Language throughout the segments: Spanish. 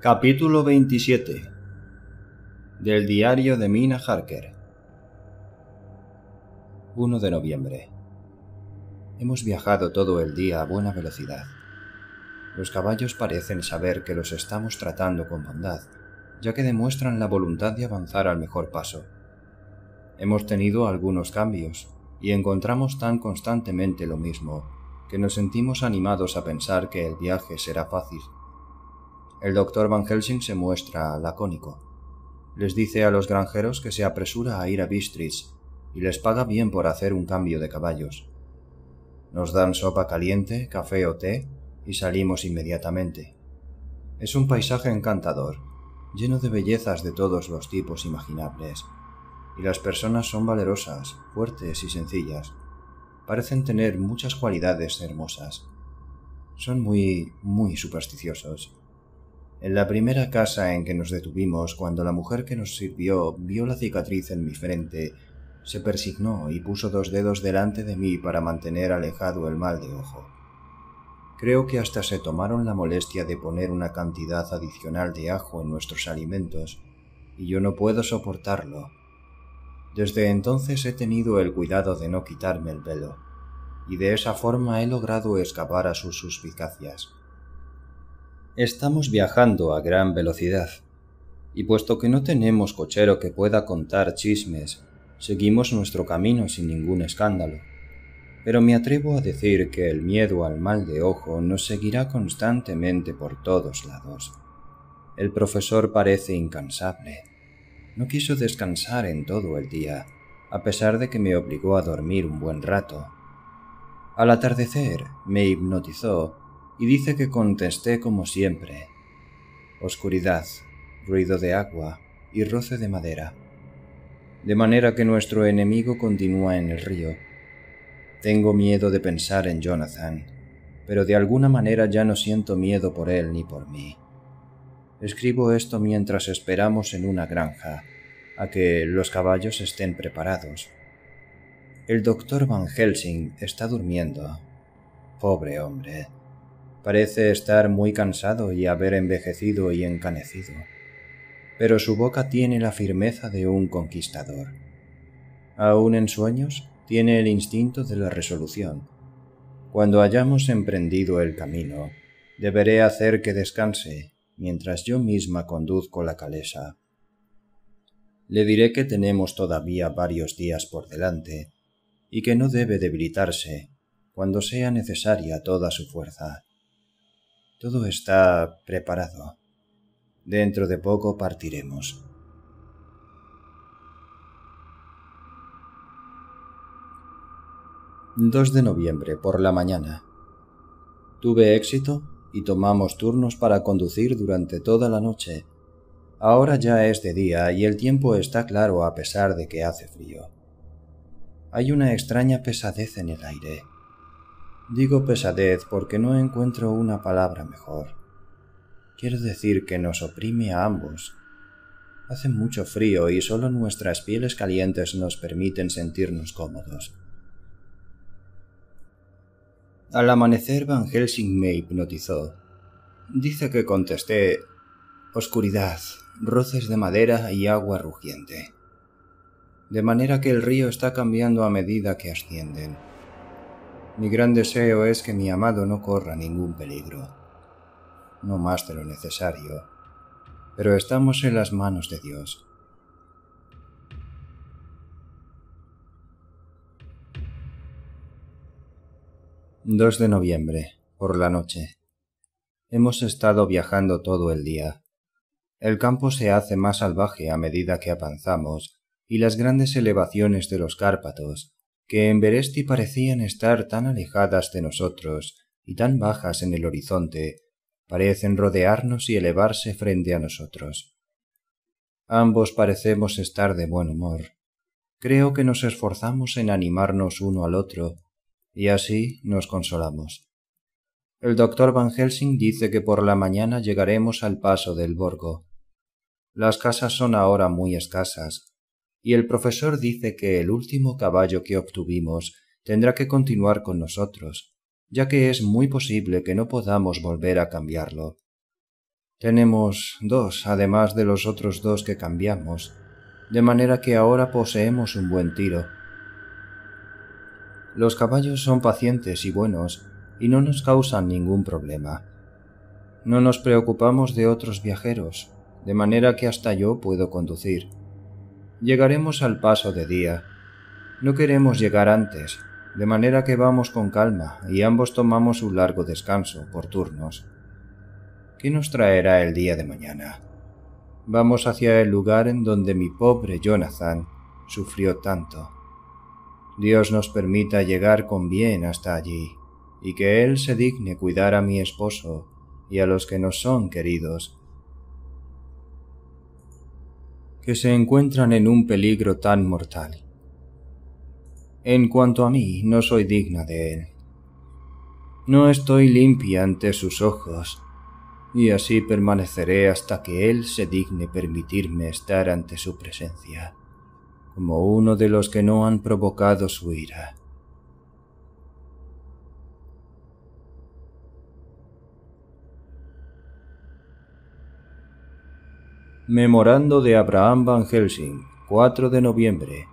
Capítulo 27 Del diario de Mina Harker 1 de noviembre Hemos viajado todo el día a buena velocidad. Los caballos parecen saber que los estamos tratando con bondad, ya que demuestran la voluntad de avanzar al mejor paso. Hemos tenido algunos cambios y encontramos tan constantemente lo mismo que nos sentimos animados a pensar que el viaje será fácil el doctor Van Helsing se muestra lacónico. Les dice a los granjeros que se apresura a ir a Bistritz y les paga bien por hacer un cambio de caballos. Nos dan sopa caliente, café o té y salimos inmediatamente. Es un paisaje encantador, lleno de bellezas de todos los tipos imaginables, y las personas son valerosas, fuertes y sencillas. Parecen tener muchas cualidades hermosas. Son muy, muy supersticiosos. En la primera casa en que nos detuvimos, cuando la mujer que nos sirvió vio la cicatriz en mi frente, se persignó y puso dos dedos delante de mí para mantener alejado el mal de ojo. Creo que hasta se tomaron la molestia de poner una cantidad adicional de ajo en nuestros alimentos, y yo no puedo soportarlo. Desde entonces he tenido el cuidado de no quitarme el pelo, y de esa forma he logrado escapar a sus suspicacias. Estamos viajando a gran velocidad, y puesto que no tenemos cochero que pueda contar chismes, seguimos nuestro camino sin ningún escándalo. Pero me atrevo a decir que el miedo al mal de ojo nos seguirá constantemente por todos lados. El profesor parece incansable. No quiso descansar en todo el día, a pesar de que me obligó a dormir un buen rato. Al atardecer me hipnotizó y dice que contesté como siempre. Oscuridad, ruido de agua y roce de madera. De manera que nuestro enemigo continúa en el río. Tengo miedo de pensar en Jonathan, pero de alguna manera ya no siento miedo por él ni por mí. Escribo esto mientras esperamos en una granja, a que los caballos estén preparados. El doctor Van Helsing está durmiendo. Pobre hombre. Parece estar muy cansado y haber envejecido y encanecido, pero su boca tiene la firmeza de un conquistador. Aún en sueños, tiene el instinto de la resolución. Cuando hayamos emprendido el camino, deberé hacer que descanse mientras yo misma conduzco la calesa. Le diré que tenemos todavía varios días por delante y que no debe debilitarse cuando sea necesaria toda su fuerza. Todo está preparado. Dentro de poco partiremos. ...2 de noviembre por la mañana. Tuve éxito y tomamos turnos para conducir durante toda la noche. Ahora ya es de día y el tiempo está claro a pesar de que hace frío. Hay una extraña pesadez en el aire. Digo pesadez porque no encuentro una palabra mejor. Quiero decir que nos oprime a ambos. Hace mucho frío y solo nuestras pieles calientes nos permiten sentirnos cómodos. Al amanecer Van Helsing me hipnotizó. Dice que contesté oscuridad, roces de madera y agua rugiente. De manera que el río está cambiando a medida que ascienden. Mi gran deseo es que mi amado no corra ningún peligro, no más de lo necesario, pero estamos en las manos de Dios. —2 de noviembre, por la noche. Hemos estado viajando todo el día. El campo se hace más salvaje a medida que avanzamos y las grandes elevaciones de los Cárpatos que en Beresti parecían estar tan alejadas de nosotros y tan bajas en el horizonte, parecen rodearnos y elevarse frente a nosotros. Ambos parecemos estar de buen humor. Creo que nos esforzamos en animarnos uno al otro, y así nos consolamos. El doctor Van Helsing dice que por la mañana llegaremos al paso del Borgo. Las casas son ahora muy escasas, y el profesor dice que el último caballo que obtuvimos tendrá que continuar con nosotros, ya que es muy posible que no podamos volver a cambiarlo. Tenemos dos, además de los otros dos que cambiamos, de manera que ahora poseemos un buen tiro. Los caballos son pacientes y buenos, y no nos causan ningún problema. No nos preocupamos de otros viajeros, de manera que hasta yo puedo conducir. Llegaremos al paso de día. No queremos llegar antes, de manera que vamos con calma y ambos tomamos un largo descanso por turnos. ¿Qué nos traerá el día de mañana? Vamos hacia el lugar en donde mi pobre Jonathan sufrió tanto. Dios nos permita llegar con bien hasta allí, y que Él se digne cuidar a mi esposo y a los que nos son queridos, que se encuentran en un peligro tan mortal. En cuanto a mí, no soy digna de él. No estoy limpia ante sus ojos, y así permaneceré hasta que él se digne permitirme estar ante su presencia, como uno de los que no han provocado su ira. Memorando de Abraham Van Helsing, 4 de noviembre.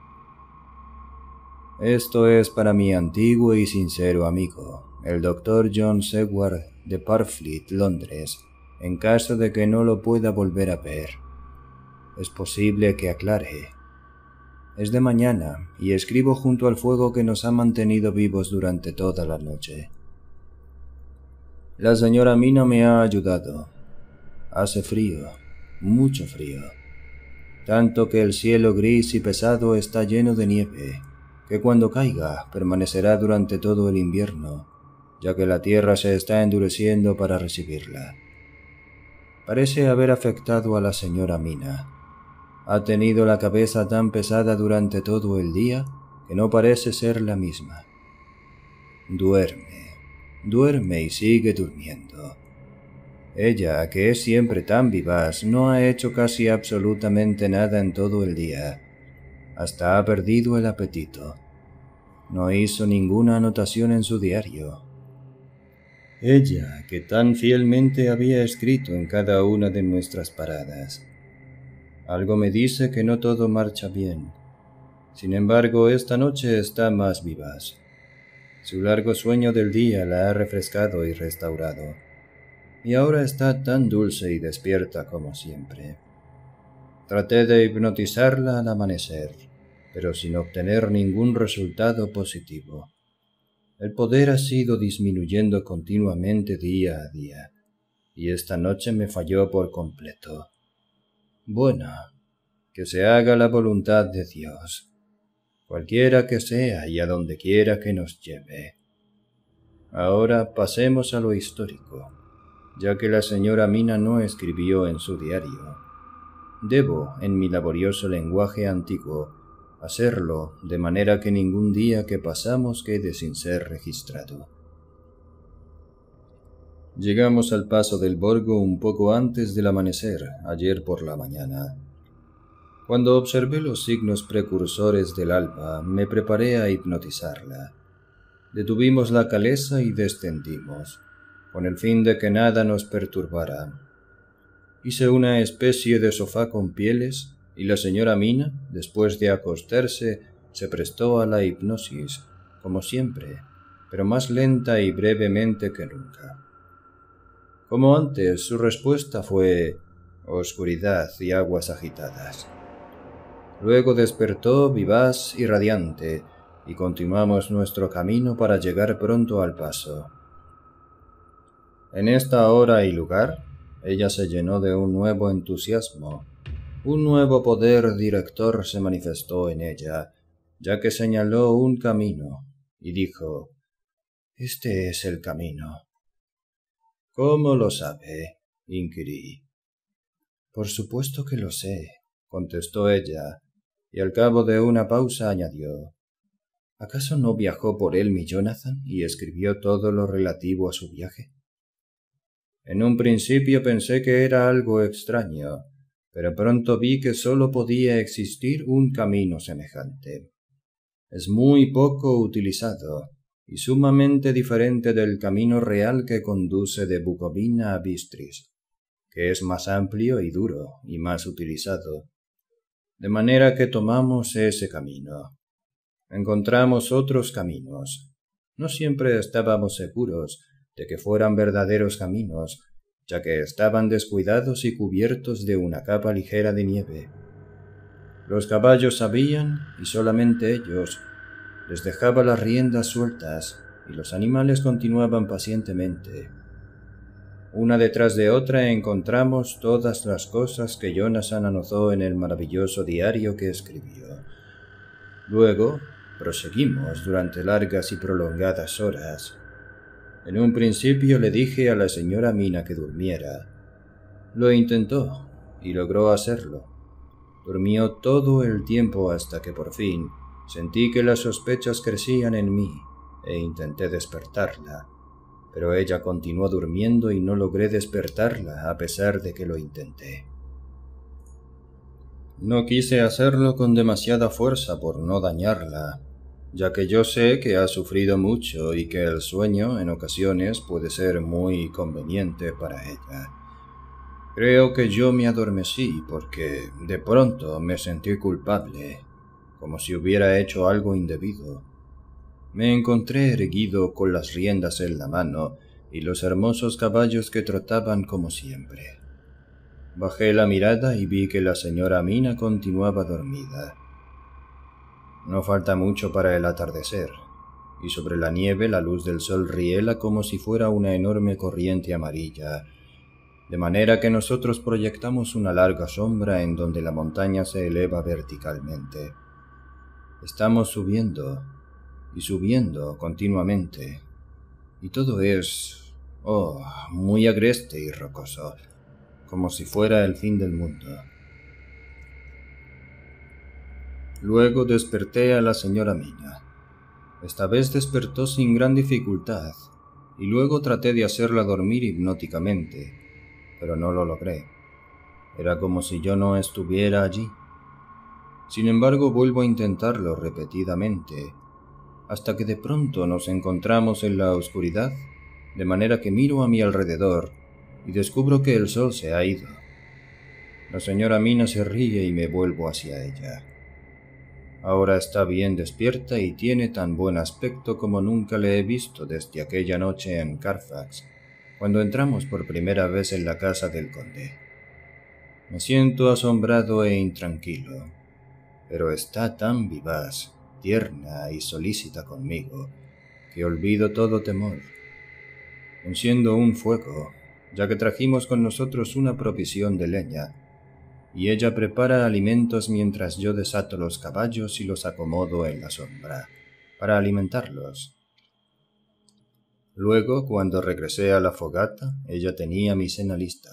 Esto es para mi antiguo y sincero amigo, el doctor John Seward de Parfleet, Londres, en caso de que no lo pueda volver a ver. Es posible que aclare. Es de mañana y escribo junto al fuego que nos ha mantenido vivos durante toda la noche. La señora Mina me ha ayudado. Hace frío mucho frío, tanto que el cielo gris y pesado está lleno de nieve, que cuando caiga permanecerá durante todo el invierno, ya que la tierra se está endureciendo para recibirla. Parece haber afectado a la señora Mina. Ha tenido la cabeza tan pesada durante todo el día que no parece ser la misma. Duerme, duerme y sigue durmiendo. Ella, que es siempre tan vivaz, no ha hecho casi absolutamente nada en todo el día. Hasta ha perdido el apetito. No hizo ninguna anotación en su diario. Ella, que tan fielmente había escrito en cada una de nuestras paradas. Algo me dice que no todo marcha bien. Sin embargo, esta noche está más vivaz. Su largo sueño del día la ha refrescado y restaurado y ahora está tan dulce y despierta como siempre. Traté de hipnotizarla al amanecer, pero sin obtener ningún resultado positivo. El poder ha sido disminuyendo continuamente día a día, y esta noche me falló por completo. Bueno, que se haga la voluntad de Dios, cualquiera que sea y a donde quiera que nos lleve. Ahora pasemos a lo histórico ya que la señora Mina no escribió en su diario. Debo, en mi laborioso lenguaje antiguo, hacerlo de manera que ningún día que pasamos quede sin ser registrado. Llegamos al paso del Borgo un poco antes del amanecer, ayer por la mañana. Cuando observé los signos precursores del alba, me preparé a hipnotizarla. Detuvimos la caleza y descendimos con el fin de que nada nos perturbara. Hice una especie de sofá con pieles y la señora Mina, después de acostarse, se prestó a la hipnosis, como siempre, pero más lenta y brevemente que nunca. Como antes, su respuesta fue oscuridad y aguas agitadas. Luego despertó vivaz y radiante, y continuamos nuestro camino para llegar pronto al paso. En esta hora y lugar, ella se llenó de un nuevo entusiasmo. Un nuevo poder director se manifestó en ella, ya que señaló un camino y dijo Este es el camino. ¿Cómo lo sabe? inquirí. Por supuesto que lo sé, contestó ella, y al cabo de una pausa añadió ¿Acaso no viajó por él mi Jonathan y escribió todo lo relativo a su viaje? En un principio pensé que era algo extraño, pero pronto vi que sólo podía existir un camino semejante. Es muy poco utilizado y sumamente diferente del camino real que conduce de Bucovina a Bistris, que es más amplio y duro y más utilizado. De manera que tomamos ese camino. Encontramos otros caminos. No siempre estábamos seguros de que fueran verdaderos caminos, ya que estaban descuidados y cubiertos de una capa ligera de nieve. Los caballos sabían, y solamente ellos, les dejaba las riendas sueltas, y los animales continuaban pacientemente. Una detrás de otra encontramos todas las cosas que Jonathan anotó en el maravilloso diario que escribió. Luego, proseguimos durante largas y prolongadas horas, en un principio le dije a la señora Mina que durmiera. Lo intentó y logró hacerlo. Durmió todo el tiempo hasta que por fin sentí que las sospechas crecían en mí e intenté despertarla, pero ella continuó durmiendo y no logré despertarla a pesar de que lo intenté. No quise hacerlo con demasiada fuerza por no dañarla, ya que yo sé que ha sufrido mucho y que el sueño en ocasiones puede ser muy conveniente para ella. Creo que yo me adormecí porque de pronto me sentí culpable, como si hubiera hecho algo indebido. Me encontré erguido con las riendas en la mano y los hermosos caballos que trotaban como siempre. Bajé la mirada y vi que la señora Mina continuaba dormida. No falta mucho para el atardecer, y sobre la nieve la luz del sol riela como si fuera una enorme corriente amarilla, de manera que nosotros proyectamos una larga sombra en donde la montaña se eleva verticalmente. Estamos subiendo y subiendo continuamente, y todo es, oh, muy agreste y rocoso, como si fuera el fin del mundo. Luego desperté a la señora Mina. Esta vez despertó sin gran dificultad, y luego traté de hacerla dormir hipnóticamente, pero no lo logré. Era como si yo no estuviera allí. Sin embargo, vuelvo a intentarlo repetidamente, hasta que de pronto nos encontramos en la oscuridad, de manera que miro a mi alrededor y descubro que el sol se ha ido. La señora Mina se ríe y me vuelvo hacia ella. Ahora está bien despierta y tiene tan buen aspecto como nunca le he visto desde aquella noche en Carfax, cuando entramos por primera vez en la casa del conde. Me siento asombrado e intranquilo, pero está tan vivaz, tierna y solícita conmigo, que olvido todo temor. Enciendo un fuego, ya que trajimos con nosotros una provisión de leña, y ella prepara alimentos mientras yo desato los caballos y los acomodo en la sombra, para alimentarlos. Luego, cuando regresé a la fogata, ella tenía mi cena lista.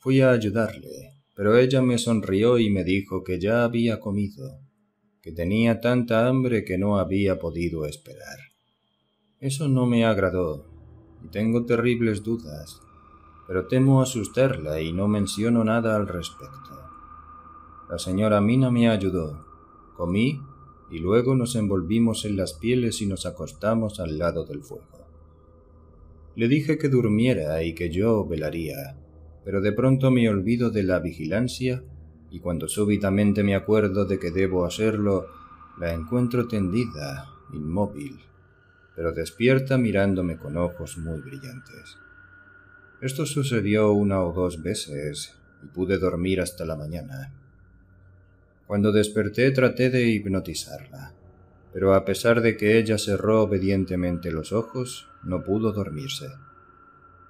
Fui a ayudarle, pero ella me sonrió y me dijo que ya había comido, que tenía tanta hambre que no había podido esperar. Eso no me agradó, y tengo terribles dudas pero temo asustarla y no menciono nada al respecto. La señora Mina me ayudó. Comí y luego nos envolvimos en las pieles y nos acostamos al lado del fuego. Le dije que durmiera y que yo velaría, pero de pronto me olvido de la vigilancia y cuando súbitamente me acuerdo de que debo hacerlo, la encuentro tendida, inmóvil, pero despierta mirándome con ojos muy brillantes. Esto sucedió una o dos veces y pude dormir hasta la mañana. Cuando desperté traté de hipnotizarla, pero a pesar de que ella cerró obedientemente los ojos, no pudo dormirse.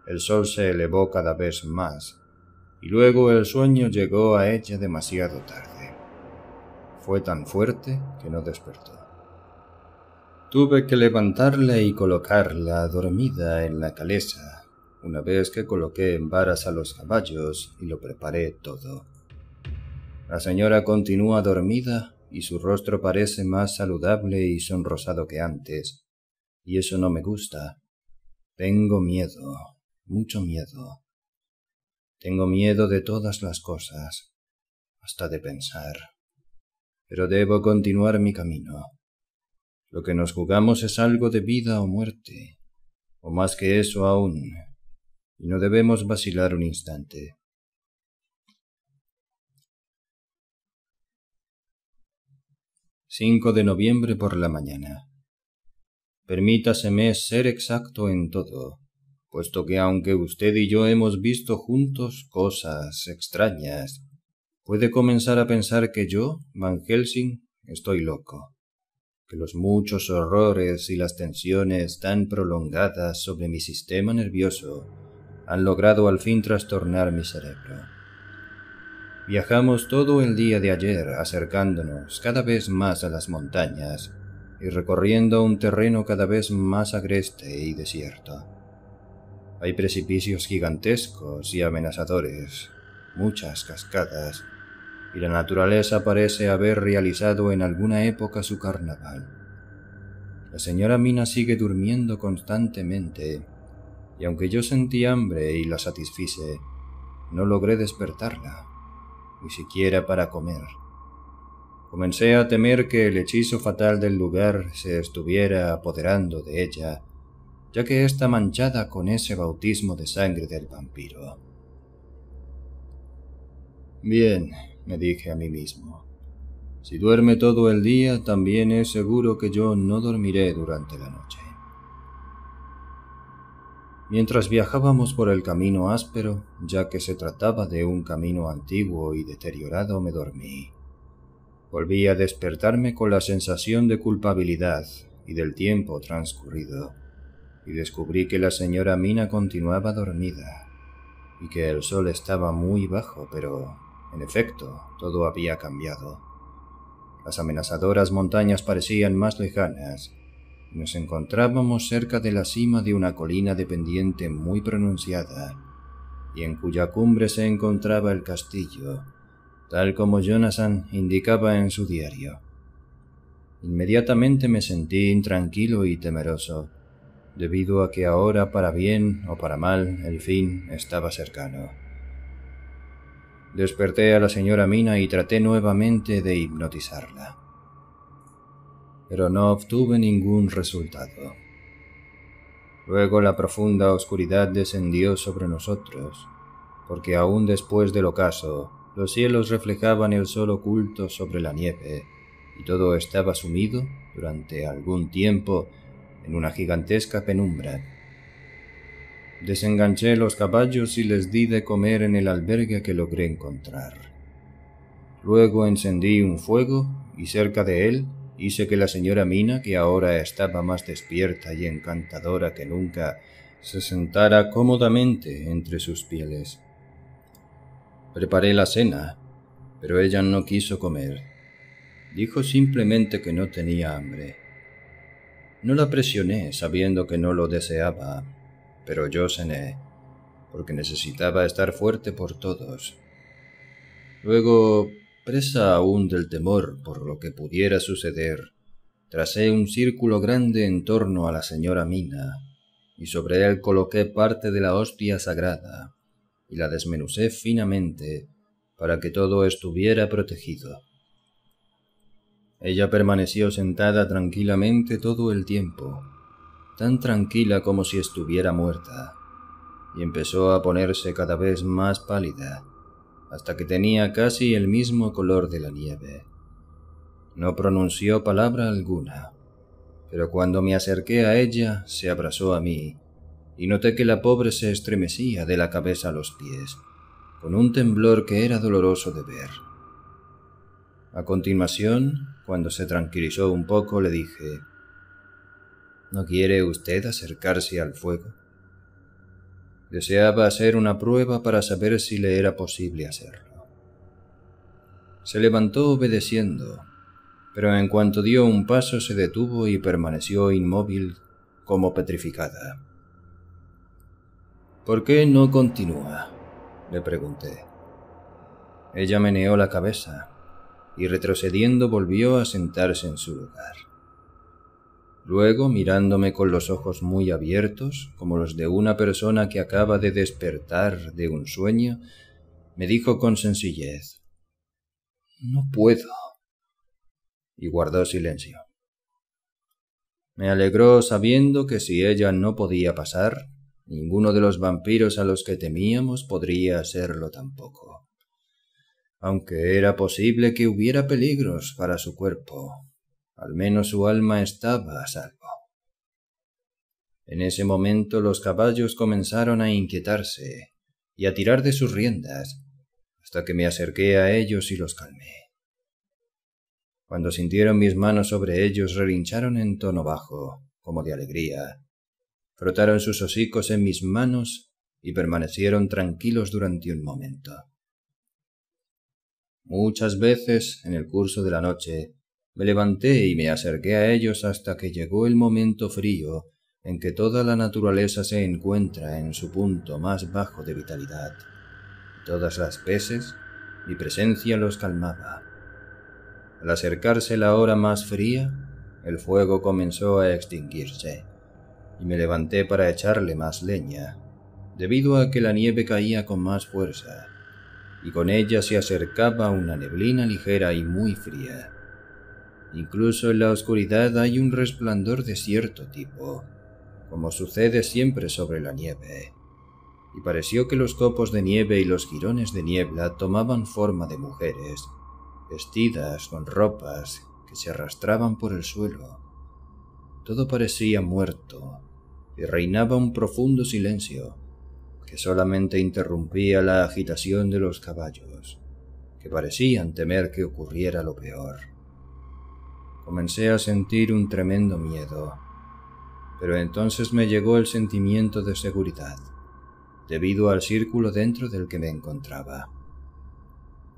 El sol se elevó cada vez más, y luego el sueño llegó a ella demasiado tarde. Fue tan fuerte que no despertó. Tuve que levantarla y colocarla dormida en la calesa una vez que coloqué en varas a los caballos y lo preparé todo. La señora continúa dormida y su rostro parece más saludable y sonrosado que antes, y eso no me gusta. Tengo miedo, mucho miedo. Tengo miedo de todas las cosas, hasta de pensar. Pero debo continuar mi camino. Lo que nos jugamos es algo de vida o muerte, o más que eso aún, y no debemos vacilar un instante. —5 de noviembre por la mañana. Permítaseme ser exacto en todo, puesto que aunque usted y yo hemos visto juntos cosas extrañas, puede comenzar a pensar que yo, Van Helsing, estoy loco, que los muchos horrores y las tensiones tan prolongadas sobre mi sistema nervioso han logrado al fin trastornar mi cerebro. Viajamos todo el día de ayer acercándonos cada vez más a las montañas y recorriendo un terreno cada vez más agreste y desierto. Hay precipicios gigantescos y amenazadores, muchas cascadas, y la naturaleza parece haber realizado en alguna época su carnaval. La señora Mina sigue durmiendo constantemente y aunque yo sentí hambre y la satisfice, no logré despertarla, ni siquiera para comer. Comencé a temer que el hechizo fatal del lugar se estuviera apoderando de ella, ya que está manchada con ese bautismo de sangre del vampiro. Bien, me dije a mí mismo. Si duerme todo el día, también es seguro que yo no dormiré durante la noche. Mientras viajábamos por el camino áspero, ya que se trataba de un camino antiguo y deteriorado, me dormí. Volví a despertarme con la sensación de culpabilidad y del tiempo transcurrido, y descubrí que la señora Mina continuaba dormida, y que el sol estaba muy bajo, pero, en efecto, todo había cambiado. Las amenazadoras montañas parecían más lejanas, nos encontrábamos cerca de la cima de una colina de pendiente muy pronunciada, y en cuya cumbre se encontraba el castillo, tal como Jonathan indicaba en su diario. Inmediatamente me sentí intranquilo y temeroso, debido a que ahora, para bien o para mal, el fin estaba cercano. Desperté a la señora Mina y traté nuevamente de hipnotizarla pero no obtuve ningún resultado. Luego la profunda oscuridad descendió sobre nosotros, porque aún después del ocaso, los cielos reflejaban el sol oculto sobre la nieve, y todo estaba sumido, durante algún tiempo, en una gigantesca penumbra. Desenganché los caballos y les di de comer en el albergue que logré encontrar. Luego encendí un fuego y cerca de él hice que la señora Mina, que ahora estaba más despierta y encantadora que nunca, se sentara cómodamente entre sus pieles. Preparé la cena, pero ella no quiso comer. Dijo simplemente que no tenía hambre. No la presioné sabiendo que no lo deseaba, pero yo cené, porque necesitaba estar fuerte por todos. Luego Presa aún del temor por lo que pudiera suceder, tracé un círculo grande en torno a la señora Mina, y sobre él coloqué parte de la hostia sagrada, y la desmenucé finamente para que todo estuviera protegido. Ella permaneció sentada tranquilamente todo el tiempo, tan tranquila como si estuviera muerta, y empezó a ponerse cada vez más pálida hasta que tenía casi el mismo color de la nieve. No pronunció palabra alguna, pero cuando me acerqué a ella se abrazó a mí y noté que la pobre se estremecía de la cabeza a los pies, con un temblor que era doloroso de ver. A continuación, cuando se tranquilizó un poco, le dije, ¿No quiere usted acercarse al fuego? Deseaba hacer una prueba para saber si le era posible hacerlo. Se levantó obedeciendo, pero en cuanto dio un paso se detuvo y permaneció inmóvil como petrificada. ¿Por qué no continúa? le pregunté. Ella meneó la cabeza y retrocediendo volvió a sentarse en su lugar. Luego, mirándome con los ojos muy abiertos, como los de una persona que acaba de despertar de un sueño, me dijo con sencillez No puedo. y guardó silencio. Me alegró sabiendo que si ella no podía pasar, ninguno de los vampiros a los que temíamos podría hacerlo tampoco. Aunque era posible que hubiera peligros para su cuerpo, al menos su alma estaba a salvo. En ese momento los caballos comenzaron a inquietarse y a tirar de sus riendas, hasta que me acerqué a ellos y los calmé. Cuando sintieron mis manos sobre ellos, relincharon en tono bajo, como de alegría. Frotaron sus hocicos en mis manos y permanecieron tranquilos durante un momento. Muchas veces, en el curso de la noche, me levanté y me acerqué a ellos hasta que llegó el momento frío en que toda la naturaleza se encuentra en su punto más bajo de vitalidad. Todas las veces mi presencia los calmaba. Al acercarse la hora más fría, el fuego comenzó a extinguirse, y me levanté para echarle más leña, debido a que la nieve caía con más fuerza, y con ella se acercaba una neblina ligera y muy fría. Incluso en la oscuridad hay un resplandor de cierto tipo, como sucede siempre sobre la nieve. Y pareció que los copos de nieve y los girones de niebla tomaban forma de mujeres, vestidas con ropas que se arrastraban por el suelo. Todo parecía muerto, y reinaba un profundo silencio, que solamente interrumpía la agitación de los caballos, que parecían temer que ocurriera lo peor comencé a sentir un tremendo miedo. Pero entonces me llegó el sentimiento de seguridad, debido al círculo dentro del que me encontraba.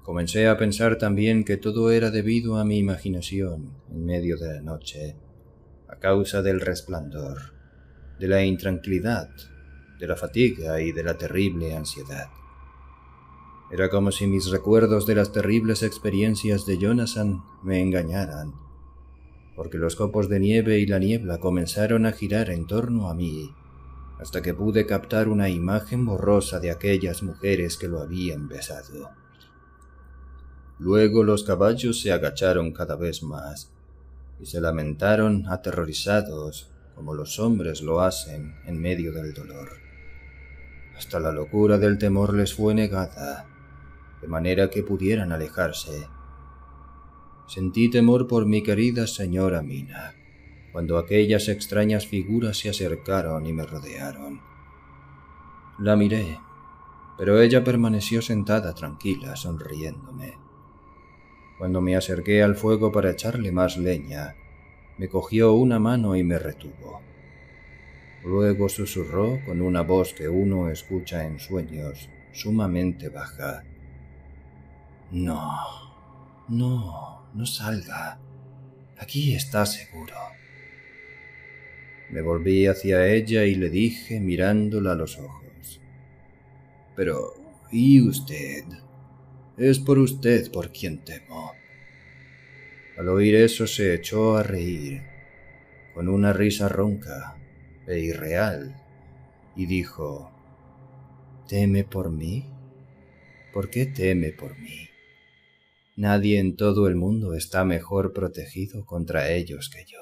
Comencé a pensar también que todo era debido a mi imaginación en medio de la noche, a causa del resplandor, de la intranquilidad, de la fatiga y de la terrible ansiedad. Era como si mis recuerdos de las terribles experiencias de Jonathan me engañaran porque los copos de nieve y la niebla comenzaron a girar en torno a mí, hasta que pude captar una imagen borrosa de aquellas mujeres que lo habían besado. Luego los caballos se agacharon cada vez más y se lamentaron aterrorizados como los hombres lo hacen en medio del dolor. Hasta la locura del temor les fue negada, de manera que pudieran alejarse Sentí temor por mi querida señora Mina, cuando aquellas extrañas figuras se acercaron y me rodearon. La miré, pero ella permaneció sentada tranquila, sonriéndome. Cuando me acerqué al fuego para echarle más leña, me cogió una mano y me retuvo. Luego susurró con una voz que uno escucha en sueños, sumamente baja. No, no. No salga. Aquí está seguro. Me volví hacia ella y le dije mirándola a los ojos. Pero, ¿y usted? Es por usted por quien temo. Al oír eso se echó a reír, con una risa ronca e irreal, y dijo, ¿Teme por mí? ¿Por qué teme por mí? Nadie en todo el mundo está mejor protegido contra ellos que yo.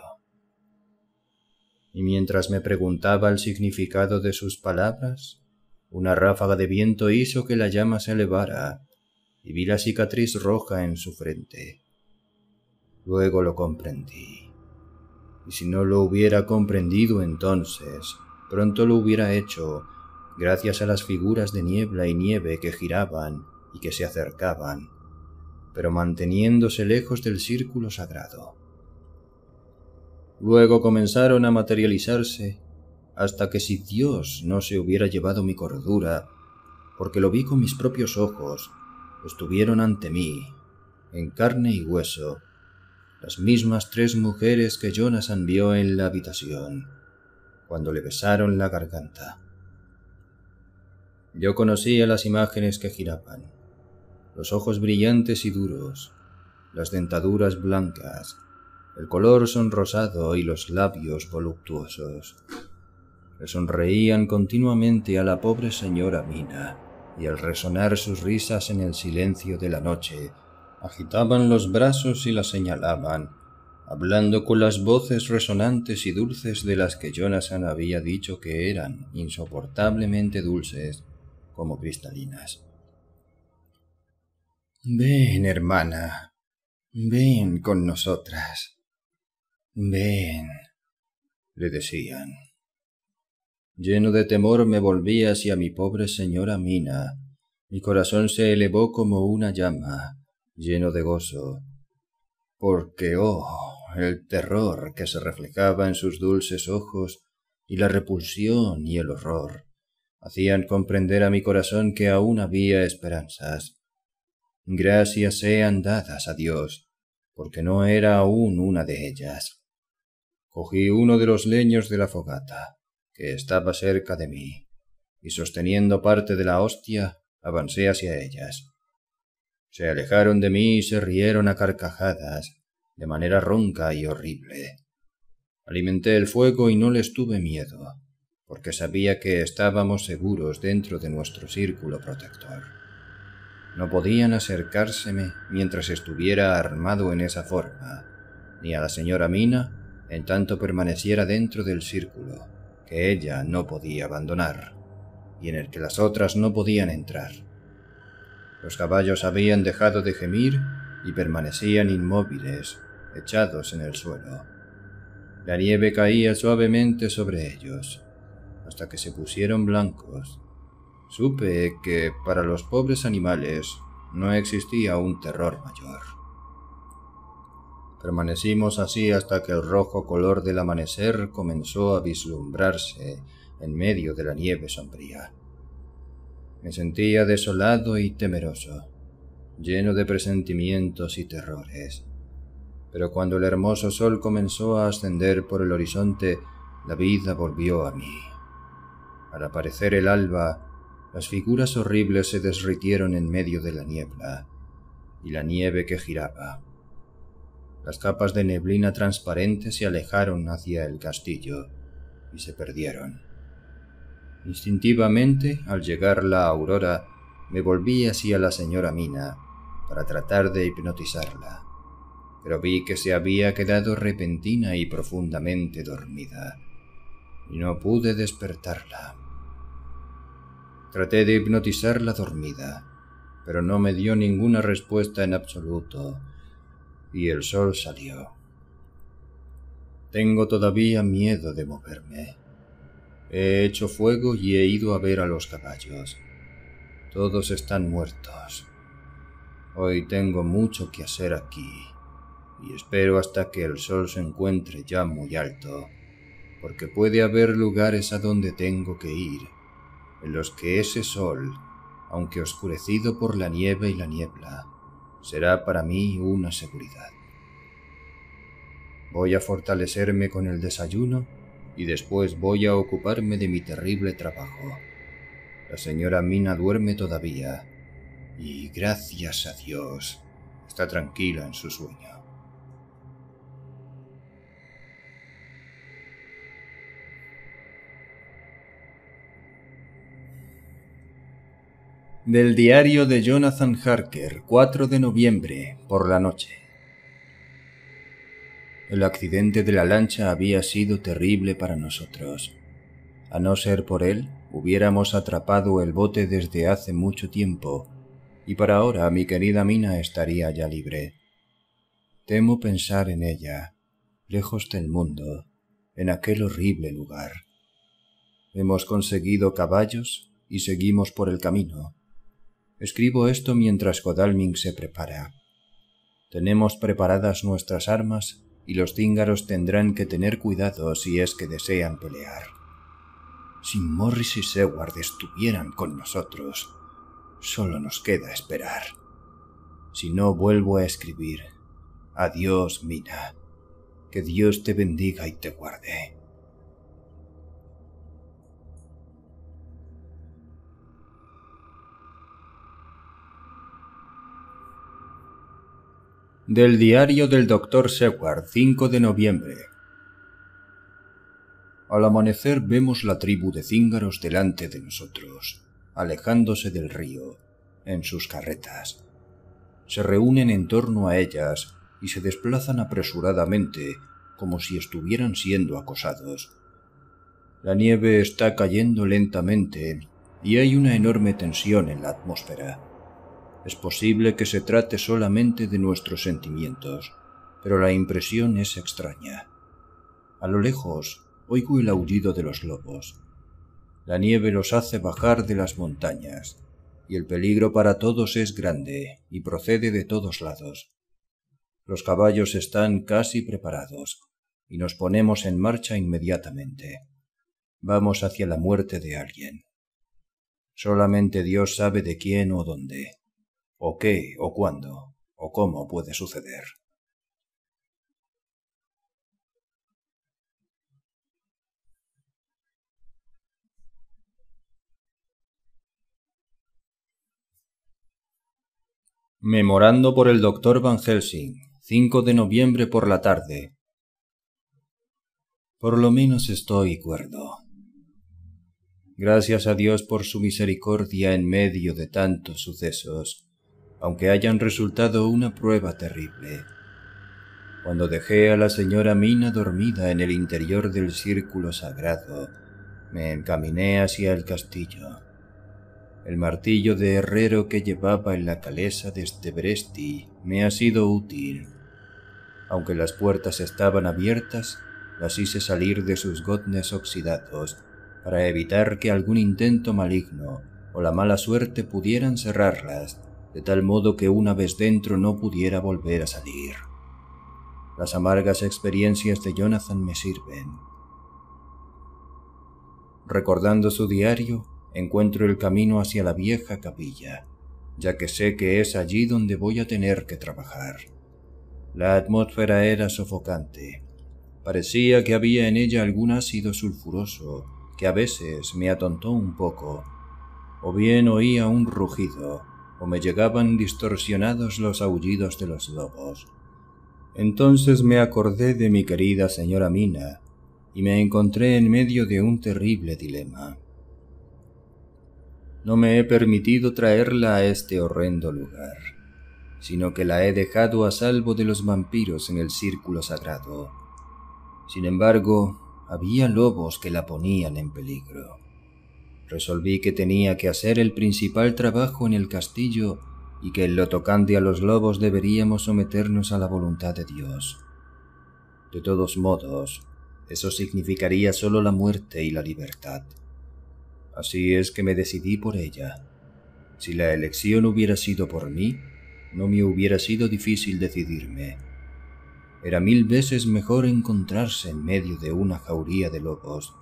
Y mientras me preguntaba el significado de sus palabras, una ráfaga de viento hizo que la llama se elevara y vi la cicatriz roja en su frente. Luego lo comprendí. Y si no lo hubiera comprendido entonces, pronto lo hubiera hecho, gracias a las figuras de niebla y nieve que giraban y que se acercaban pero manteniéndose lejos del círculo sagrado. Luego comenzaron a materializarse hasta que si Dios no se hubiera llevado mi cordura, porque lo vi con mis propios ojos, estuvieron ante mí, en carne y hueso, las mismas tres mujeres que Jonas envió en la habitación, cuando le besaron la garganta. Yo conocía las imágenes que giraban, los ojos brillantes y duros, las dentaduras blancas, el color sonrosado y los labios voluptuosos. Le sonreían continuamente a la pobre señora Mina, y al resonar sus risas en el silencio de la noche, agitaban los brazos y la señalaban, hablando con las voces resonantes y dulces de las que Jonathan había dicho que eran insoportablemente dulces como cristalinas. Ven, hermana, ven con nosotras. Ven, le decían. Lleno de temor me volví hacia mi pobre señora Mina. Mi corazón se elevó como una llama, lleno de gozo, porque, oh, el terror que se reflejaba en sus dulces ojos y la repulsión y el horror hacían comprender a mi corazón que aún había esperanzas Gracias sean dadas a Dios, porque no era aún una de ellas. Cogí uno de los leños de la fogata, que estaba cerca de mí, y sosteniendo parte de la hostia, avancé hacia ellas. Se alejaron de mí y se rieron a carcajadas, de manera ronca y horrible. Alimenté el fuego y no les tuve miedo, porque sabía que estábamos seguros dentro de nuestro círculo protector no podían acercárseme mientras estuviera armado en esa forma, ni a la señora Mina en tanto permaneciera dentro del círculo que ella no podía abandonar y en el que las otras no podían entrar. Los caballos habían dejado de gemir y permanecían inmóviles, echados en el suelo. La nieve caía suavemente sobre ellos, hasta que se pusieron blancos supe que para los pobres animales no existía un terror mayor. Permanecimos así hasta que el rojo color del amanecer comenzó a vislumbrarse en medio de la nieve sombría. Me sentía desolado y temeroso, lleno de presentimientos y terrores. Pero cuando el hermoso sol comenzó a ascender por el horizonte, la vida volvió a mí. Al aparecer el alba, las figuras horribles se desritieron en medio de la niebla y la nieve que giraba. Las capas de neblina transparente se alejaron hacia el castillo y se perdieron. Instintivamente, al llegar la aurora, me volví hacia la señora Mina para tratar de hipnotizarla, pero vi que se había quedado repentina y profundamente dormida, y no pude despertarla. Traté de hipnotizarla dormida, pero no me dio ninguna respuesta en absoluto, y el sol salió. Tengo todavía miedo de moverme. He hecho fuego y he ido a ver a los caballos. Todos están muertos. Hoy tengo mucho que hacer aquí, y espero hasta que el sol se encuentre ya muy alto, porque puede haber lugares a donde tengo que ir en los que ese sol, aunque oscurecido por la nieve y la niebla, será para mí una seguridad. Voy a fortalecerme con el desayuno y después voy a ocuparme de mi terrible trabajo. La señora Mina duerme todavía y gracias a Dios está tranquila en su sueño. Del diario de Jonathan Harker, 4 de noviembre, por la noche. El accidente de la lancha había sido terrible para nosotros. A no ser por él, hubiéramos atrapado el bote desde hace mucho tiempo, y para ahora mi querida mina estaría ya libre. Temo pensar en ella, lejos del mundo, en aquel horrible lugar. Hemos conseguido caballos y seguimos por el camino Escribo esto mientras Godalming se prepara. Tenemos preparadas nuestras armas y los cíngaros tendrán que tener cuidado si es que desean pelear. Si Morris y Seward estuvieran con nosotros, solo nos queda esperar. Si no vuelvo a escribir, adiós, Mina. Que Dios te bendiga y te guarde. Del diario del doctor Seward, 5 de noviembre. Al amanecer vemos la tribu de cíngaros delante de nosotros, alejándose del río, en sus carretas. Se reúnen en torno a ellas y se desplazan apresuradamente, como si estuvieran siendo acosados. La nieve está cayendo lentamente y hay una enorme tensión en la atmósfera. Es posible que se trate solamente de nuestros sentimientos, pero la impresión es extraña. A lo lejos oigo el aullido de los lobos. La nieve los hace bajar de las montañas, y el peligro para todos es grande y procede de todos lados. Los caballos están casi preparados, y nos ponemos en marcha inmediatamente. Vamos hacia la muerte de alguien. Solamente Dios sabe de quién o dónde o qué, o cuándo, o cómo puede suceder. Memorando por el doctor Van Helsing, 5 de noviembre por la tarde. Por lo menos estoy cuerdo. Gracias a Dios por su misericordia en medio de tantos sucesos aunque hayan resultado una prueba terrible. Cuando dejé a la señora Mina dormida en el interior del círculo sagrado, me encaminé hacia el castillo. El martillo de herrero que llevaba en la calesa este Bresti me ha sido útil. Aunque las puertas estaban abiertas, las hice salir de sus gotnes oxidados para evitar que algún intento maligno o la mala suerte pudieran cerrarlas de tal modo que una vez dentro no pudiera volver a salir. Las amargas experiencias de Jonathan me sirven. Recordando su diario, encuentro el camino hacia la vieja capilla, ya que sé que es allí donde voy a tener que trabajar. La atmósfera era sofocante. Parecía que había en ella algún ácido sulfuroso que a veces me atontó un poco, o bien oía un rugido me llegaban distorsionados los aullidos de los lobos. Entonces me acordé de mi querida señora Mina y me encontré en medio de un terrible dilema. No me he permitido traerla a este horrendo lugar, sino que la he dejado a salvo de los vampiros en el círculo sagrado. Sin embargo, había lobos que la ponían en peligro resolví que tenía que hacer el principal trabajo en el castillo y que en lo tocante a los lobos deberíamos someternos a la voluntad de Dios. De todos modos, eso significaría solo la muerte y la libertad. Así es que me decidí por ella. Si la elección hubiera sido por mí, no me hubiera sido difícil decidirme. Era mil veces mejor encontrarse en medio de una jauría de lobos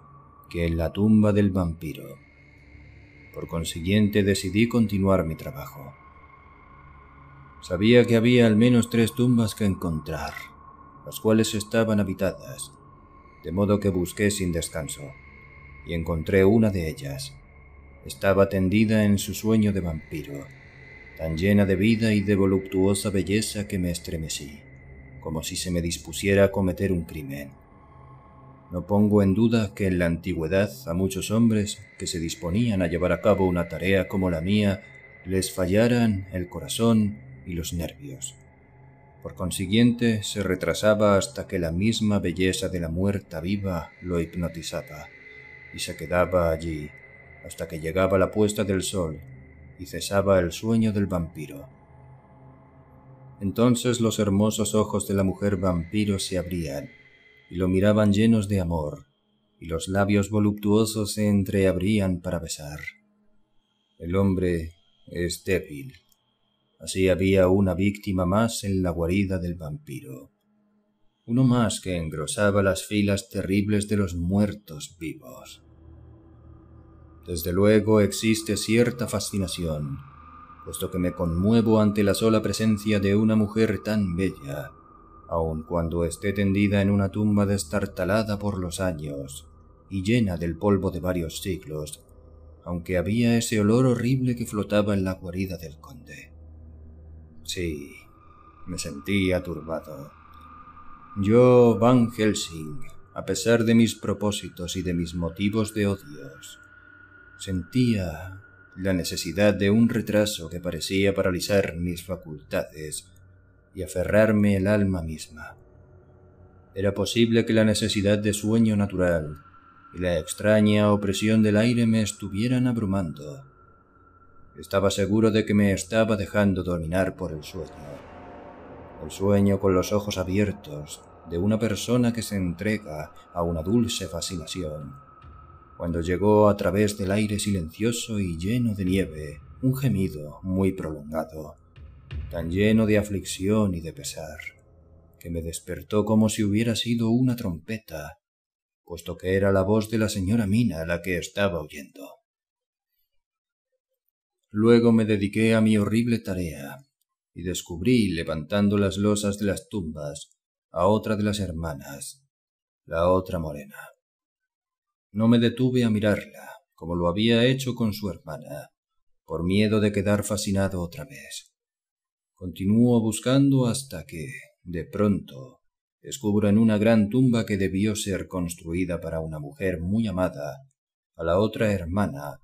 que en la tumba del vampiro. Por consiguiente, decidí continuar mi trabajo. Sabía que había al menos tres tumbas que encontrar, las cuales estaban habitadas, de modo que busqué sin descanso, y encontré una de ellas. Estaba tendida en su sueño de vampiro, tan llena de vida y de voluptuosa belleza que me estremecí, como si se me dispusiera a cometer un crimen. No pongo en duda que en la antigüedad a muchos hombres que se disponían a llevar a cabo una tarea como la mía les fallaran el corazón y los nervios. Por consiguiente, se retrasaba hasta que la misma belleza de la muerta viva lo hipnotizaba, y se quedaba allí hasta que llegaba la puesta del sol y cesaba el sueño del vampiro. Entonces los hermosos ojos de la mujer vampiro se abrían y lo miraban llenos de amor, y los labios voluptuosos se entreabrían para besar. El hombre es débil. Así había una víctima más en la guarida del vampiro. Uno más que engrosaba las filas terribles de los muertos vivos. Desde luego existe cierta fascinación, puesto que me conmuevo ante la sola presencia de una mujer tan bella, aun cuando esté tendida en una tumba destartalada por los años y llena del polvo de varios siglos, aunque había ese olor horrible que flotaba en la guarida del conde. Sí, me sentía turbado. Yo, Van Helsing, a pesar de mis propósitos y de mis motivos de odios, sentía la necesidad de un retraso que parecía paralizar mis facultades y aferrarme el alma misma. Era posible que la necesidad de sueño natural y la extraña opresión del aire me estuvieran abrumando. Estaba seguro de que me estaba dejando dominar por el sueño. El sueño con los ojos abiertos de una persona que se entrega a una dulce fascinación. Cuando llegó a través del aire silencioso y lleno de nieve, un gemido muy prolongado tan lleno de aflicción y de pesar, que me despertó como si hubiera sido una trompeta, puesto que era la voz de la señora Mina la que estaba oyendo. Luego me dediqué a mi horrible tarea, y descubrí, levantando las losas de las tumbas, a otra de las hermanas, la otra morena. No me detuve a mirarla, como lo había hecho con su hermana, por miedo de quedar fascinado otra vez. Continúo buscando hasta que, de pronto, descubro en una gran tumba que debió ser construida para una mujer muy amada, a la otra hermana,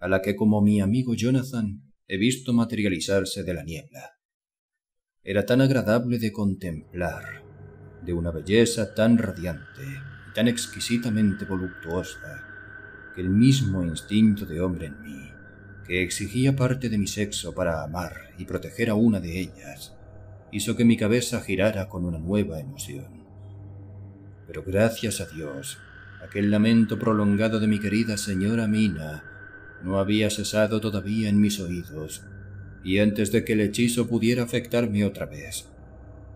a la que como mi amigo Jonathan he visto materializarse de la niebla. Era tan agradable de contemplar, de una belleza tan radiante y tan exquisitamente voluptuosa, que el mismo instinto de hombre en mí que exigía parte de mi sexo para amar y proteger a una de ellas, hizo que mi cabeza girara con una nueva emoción. Pero gracias a Dios, aquel lamento prolongado de mi querida señora Mina no había cesado todavía en mis oídos, y antes de que el hechizo pudiera afectarme otra vez,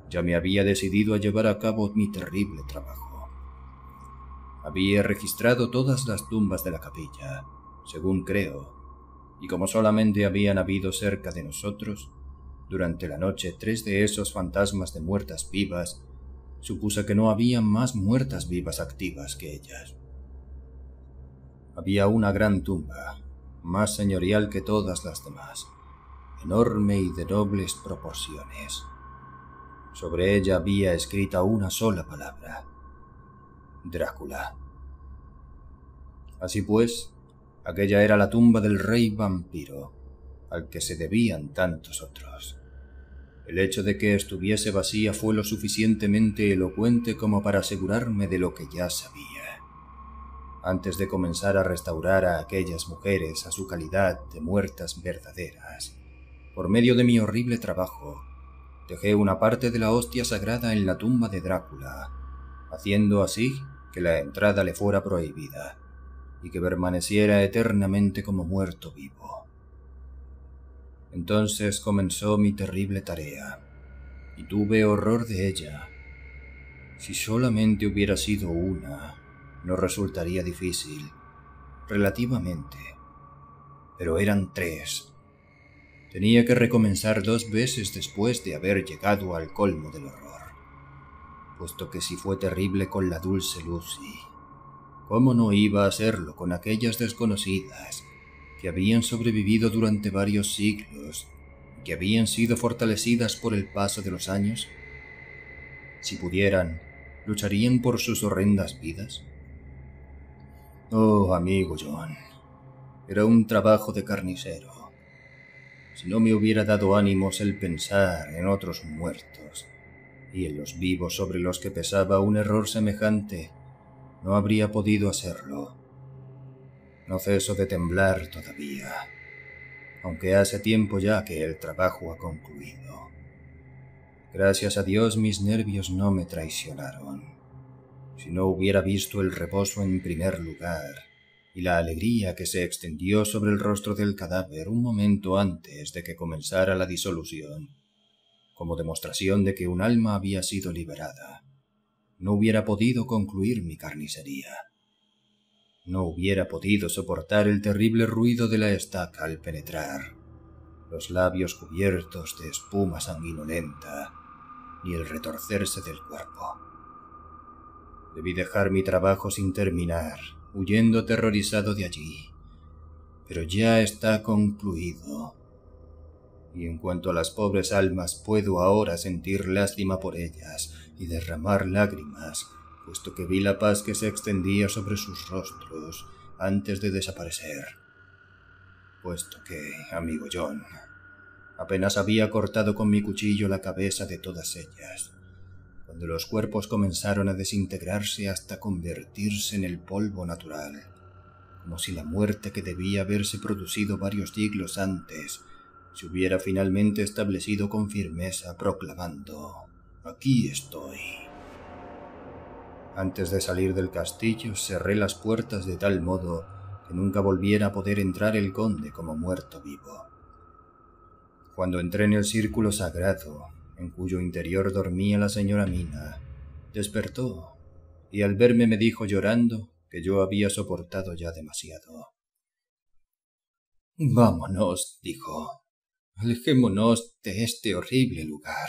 ya me había decidido a llevar a cabo mi terrible trabajo. Había registrado todas las tumbas de la capilla, según creo, y como solamente habían habido cerca de nosotros, durante la noche tres de esos fantasmas de muertas vivas, supuse que no había más muertas vivas activas que ellas. Había una gran tumba, más señorial que todas las demás, enorme y de dobles proporciones. Sobre ella había escrita una sola palabra, Drácula. Así pues, Aquella era la tumba del rey vampiro, al que se debían tantos otros. El hecho de que estuviese vacía fue lo suficientemente elocuente como para asegurarme de lo que ya sabía. Antes de comenzar a restaurar a aquellas mujeres a su calidad de muertas verdaderas, por medio de mi horrible trabajo, dejé una parte de la hostia sagrada en la tumba de Drácula, haciendo así que la entrada le fuera prohibida y que permaneciera eternamente como muerto vivo. Entonces comenzó mi terrible tarea, y tuve horror de ella. Si solamente hubiera sido una, no resultaría difícil, relativamente. Pero eran tres. Tenía que recomenzar dos veces después de haber llegado al colmo del horror, puesto que si fue terrible con la dulce Lucy, ¿Cómo no iba a hacerlo con aquellas desconocidas que habían sobrevivido durante varios siglos y que habían sido fortalecidas por el paso de los años? Si pudieran, ¿lucharían por sus horrendas vidas? Oh, amigo John, era un trabajo de carnicero. Si no me hubiera dado ánimos el pensar en otros muertos y en los vivos sobre los que pesaba un error semejante, no habría podido hacerlo. No ceso de temblar todavía, aunque hace tiempo ya que el trabajo ha concluido. Gracias a Dios mis nervios no me traicionaron. Si no hubiera visto el reposo en primer lugar y la alegría que se extendió sobre el rostro del cadáver un momento antes de que comenzara la disolución, como demostración de que un alma había sido liberada no hubiera podido concluir mi carnicería. No hubiera podido soportar el terrible ruido de la estaca al penetrar, los labios cubiertos de espuma sanguinolenta, ni el retorcerse del cuerpo. Debí dejar mi trabajo sin terminar, huyendo aterrorizado de allí. Pero ya está concluido. Y en cuanto a las pobres almas, puedo ahora sentir lástima por ellas, y derramar lágrimas, puesto que vi la paz que se extendía sobre sus rostros antes de desaparecer. Puesto que, amigo John, apenas había cortado con mi cuchillo la cabeza de todas ellas, cuando los cuerpos comenzaron a desintegrarse hasta convertirse en el polvo natural, como si la muerte que debía haberse producido varios siglos antes se hubiera finalmente establecido con firmeza proclamando Aquí estoy. Antes de salir del castillo cerré las puertas de tal modo que nunca volviera a poder entrar el conde como muerto vivo. Cuando entré en el círculo sagrado, en cuyo interior dormía la señora Mina, despertó y al verme me dijo llorando que yo había soportado ya demasiado. Vámonos, dijo. Alejémonos de este horrible lugar.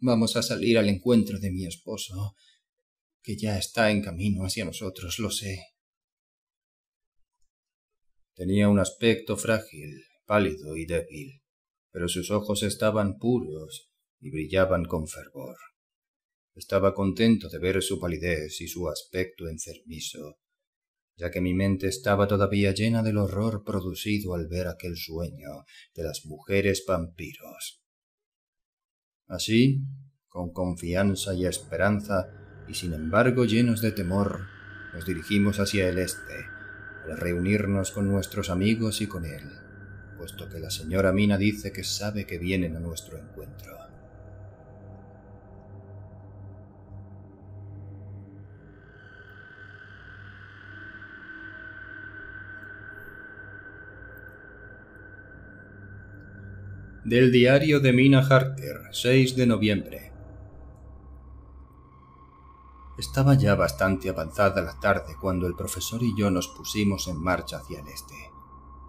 Vamos a salir al encuentro de mi esposo, que ya está en camino hacia nosotros, lo sé. Tenía un aspecto frágil, pálido y débil, pero sus ojos estaban puros y brillaban con fervor. Estaba contento de ver su palidez y su aspecto enfermizo, ya que mi mente estaba todavía llena del horror producido al ver aquel sueño de las mujeres vampiros. Así, con confianza y esperanza, y sin embargo llenos de temor, nos dirigimos hacia el este, para reunirnos con nuestros amigos y con él, puesto que la señora Mina dice que sabe que vienen a nuestro encuentro. Del diario de Mina Harker, 6 de noviembre. Estaba ya bastante avanzada la tarde cuando el profesor y yo nos pusimos en marcha hacia el este,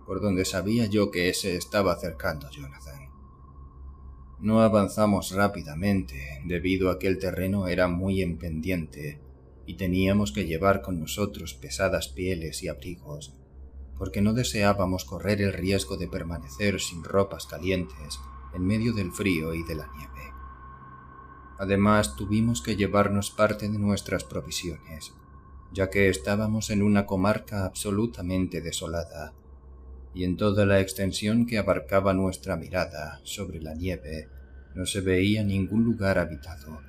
por donde sabía yo que ese estaba acercando Jonathan. No avanzamos rápidamente, debido a que el terreno era muy en pendiente y teníamos que llevar con nosotros pesadas pieles y abrigos porque no deseábamos correr el riesgo de permanecer sin ropas calientes en medio del frío y de la nieve. Además, tuvimos que llevarnos parte de nuestras provisiones, ya que estábamos en una comarca absolutamente desolada, y en toda la extensión que abarcaba nuestra mirada sobre la nieve no se veía ningún lugar habitado.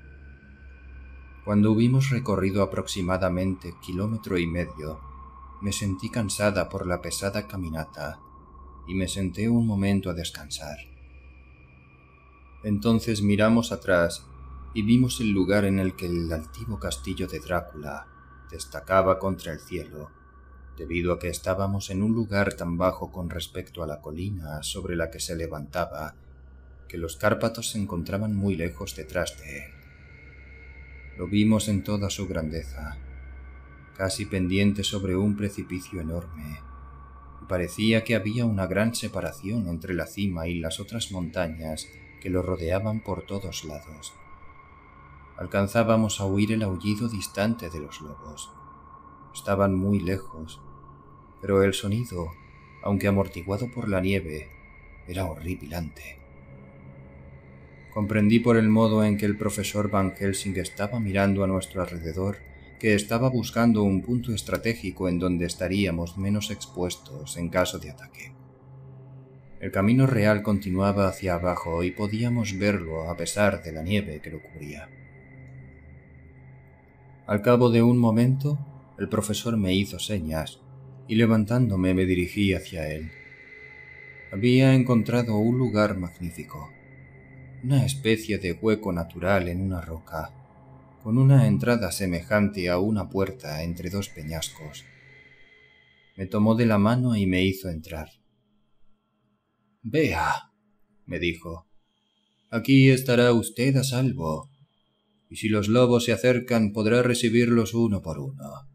Cuando hubimos recorrido aproximadamente kilómetro y medio, me sentí cansada por la pesada caminata y me senté un momento a descansar. Entonces miramos atrás y vimos el lugar en el que el altivo castillo de Drácula destacaba contra el cielo, debido a que estábamos en un lugar tan bajo con respecto a la colina sobre la que se levantaba, que los Cárpatos se encontraban muy lejos detrás de él. Lo vimos en toda su grandeza, casi pendiente sobre un precipicio enorme. Parecía que había una gran separación entre la cima y las otras montañas que lo rodeaban por todos lados. Alcanzábamos a oír el aullido distante de los lobos. Estaban muy lejos, pero el sonido, aunque amortiguado por la nieve, era horripilante. Comprendí por el modo en que el profesor Van Helsing estaba mirando a nuestro alrededor que estaba buscando un punto estratégico en donde estaríamos menos expuestos en caso de ataque. El camino real continuaba hacia abajo y podíamos verlo a pesar de la nieve que lo cubría. Al cabo de un momento, el profesor me hizo señas y levantándome me dirigí hacia él. Había encontrado un lugar magnífico, una especie de hueco natural en una roca con una entrada semejante a una puerta entre dos peñascos. Me tomó de la mano y me hizo entrar. Vea, me dijo, aquí estará usted a salvo, y si los lobos se acercan podrá recibirlos uno por uno.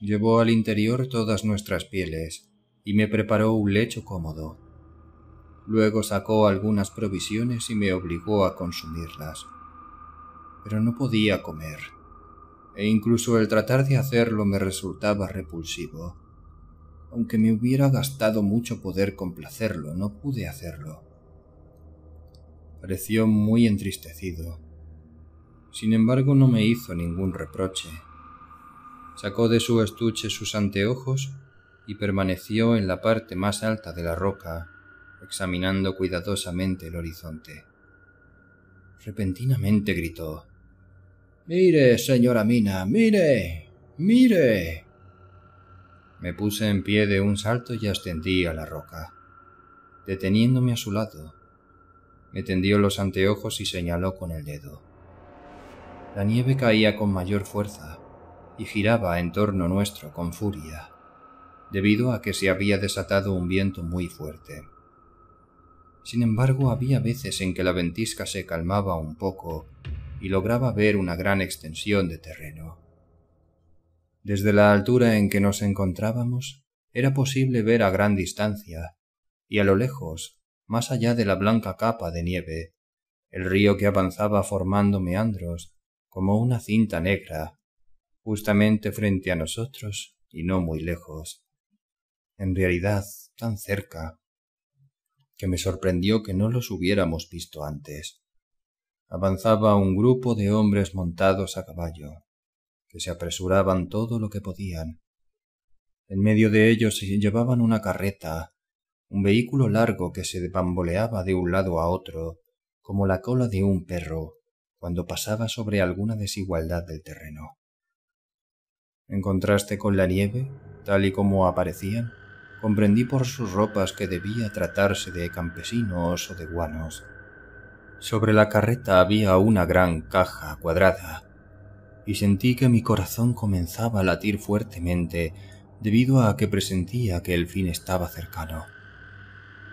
Llevó al interior todas nuestras pieles y me preparó un lecho cómodo. Luego sacó algunas provisiones y me obligó a consumirlas pero no podía comer, e incluso el tratar de hacerlo me resultaba repulsivo. Aunque me hubiera gastado mucho poder complacerlo, no pude hacerlo. Pareció muy entristecido. Sin embargo, no me hizo ningún reproche. Sacó de su estuche sus anteojos y permaneció en la parte más alta de la roca, examinando cuidadosamente el horizonte. Repentinamente gritó. Mire, señora Mina, mire, mire. Me puse en pie de un salto y ascendí a la roca, deteniéndome a su lado. Me tendió los anteojos y señaló con el dedo. La nieve caía con mayor fuerza y giraba en torno nuestro con furia, debido a que se había desatado un viento muy fuerte. Sin embargo, había veces en que la ventisca se calmaba un poco y lograba ver una gran extensión de terreno. Desde la altura en que nos encontrábamos, era posible ver a gran distancia, y a lo lejos, más allá de la blanca capa de nieve, el río que avanzaba formando meandros como una cinta negra, justamente frente a nosotros y no muy lejos. En realidad, tan cerca que me sorprendió que no los hubiéramos visto antes. Avanzaba un grupo de hombres montados a caballo, que se apresuraban todo lo que podían. En medio de ellos se llevaban una carreta, un vehículo largo que se bamboleaba de un lado a otro, como la cola de un perro, cuando pasaba sobre alguna desigualdad del terreno. En contraste con la nieve, tal y como aparecían, Comprendí por sus ropas que debía tratarse de campesinos o de guanos. Sobre la carreta había una gran caja cuadrada, y sentí que mi corazón comenzaba a latir fuertemente debido a que presentía que el fin estaba cercano.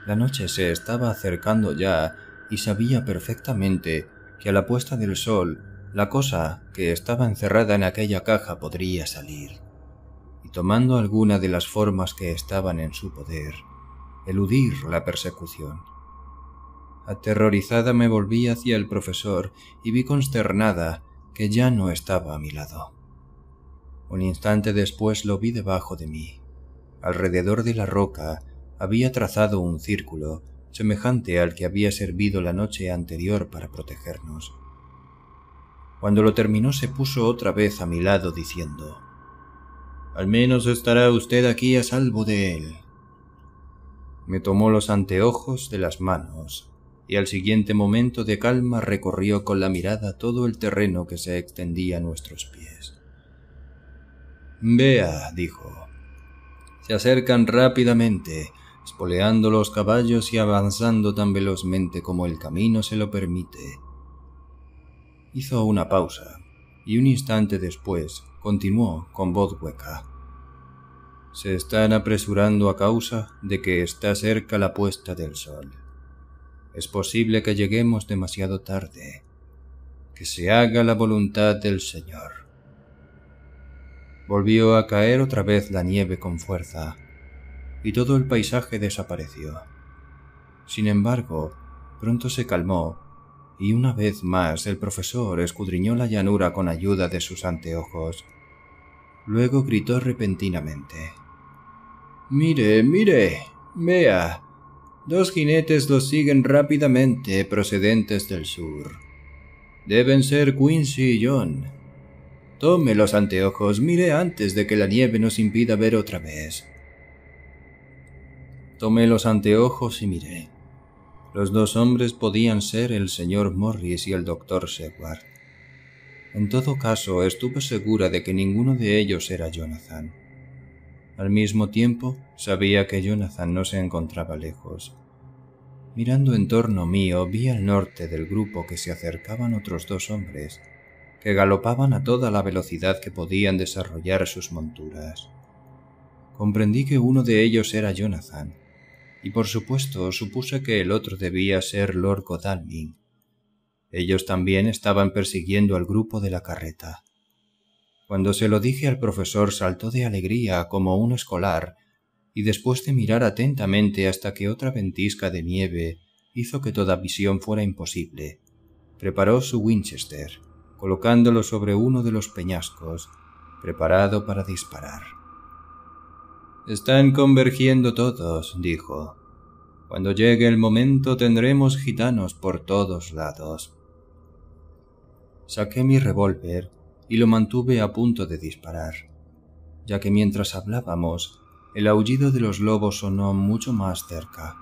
La noche se estaba acercando ya y sabía perfectamente que a la puesta del sol la cosa que estaba encerrada en aquella caja podría salir tomando alguna de las formas que estaban en su poder, eludir la persecución. Aterrorizada me volví hacia el profesor y vi consternada que ya no estaba a mi lado. Un instante después lo vi debajo de mí. Alrededor de la roca había trazado un círculo semejante al que había servido la noche anterior para protegernos. Cuando lo terminó se puso otra vez a mi lado diciendo al menos estará usted aquí a salvo de él. Me tomó los anteojos de las manos y al siguiente momento de calma recorrió con la mirada todo el terreno que se extendía a nuestros pies. Vea, dijo. Se acercan rápidamente, espoleando los caballos y avanzando tan velozmente como el camino se lo permite. Hizo una pausa, y un instante después continuó con voz hueca. Se están apresurando a causa de que está cerca la puesta del sol. Es posible que lleguemos demasiado tarde. Que se haga la voluntad del Señor. Volvió a caer otra vez la nieve con fuerza, y todo el paisaje desapareció. Sin embargo, pronto se calmó y una vez más el profesor escudriñó la llanura con ayuda de sus anteojos. Luego gritó repentinamente. Mire, mire, vea. Dos jinetes los siguen rápidamente procedentes del sur. Deben ser Quincy y John. Tome los anteojos, mire antes de que la nieve nos impida ver otra vez. Tomé los anteojos y miré. Los dos hombres podían ser el señor Morris y el doctor Seward. En todo caso, estuve segura de que ninguno de ellos era Jonathan. Al mismo tiempo, sabía que Jonathan no se encontraba lejos. Mirando en torno mío, vi al norte del grupo que se acercaban otros dos hombres, que galopaban a toda la velocidad que podían desarrollar sus monturas. Comprendí que uno de ellos era Jonathan, y por supuesto supuse que el otro debía ser Lord Godalming. Ellos también estaban persiguiendo al grupo de la carreta. Cuando se lo dije al profesor saltó de alegría como un escolar, y después de mirar atentamente hasta que otra ventisca de nieve hizo que toda visión fuera imposible, preparó su Winchester, colocándolo sobre uno de los peñascos, preparado para disparar. Están convergiendo todos, dijo. Cuando llegue el momento tendremos gitanos por todos lados. Saqué mi revólver y lo mantuve a punto de disparar, ya que mientras hablábamos, el aullido de los lobos sonó mucho más cerca.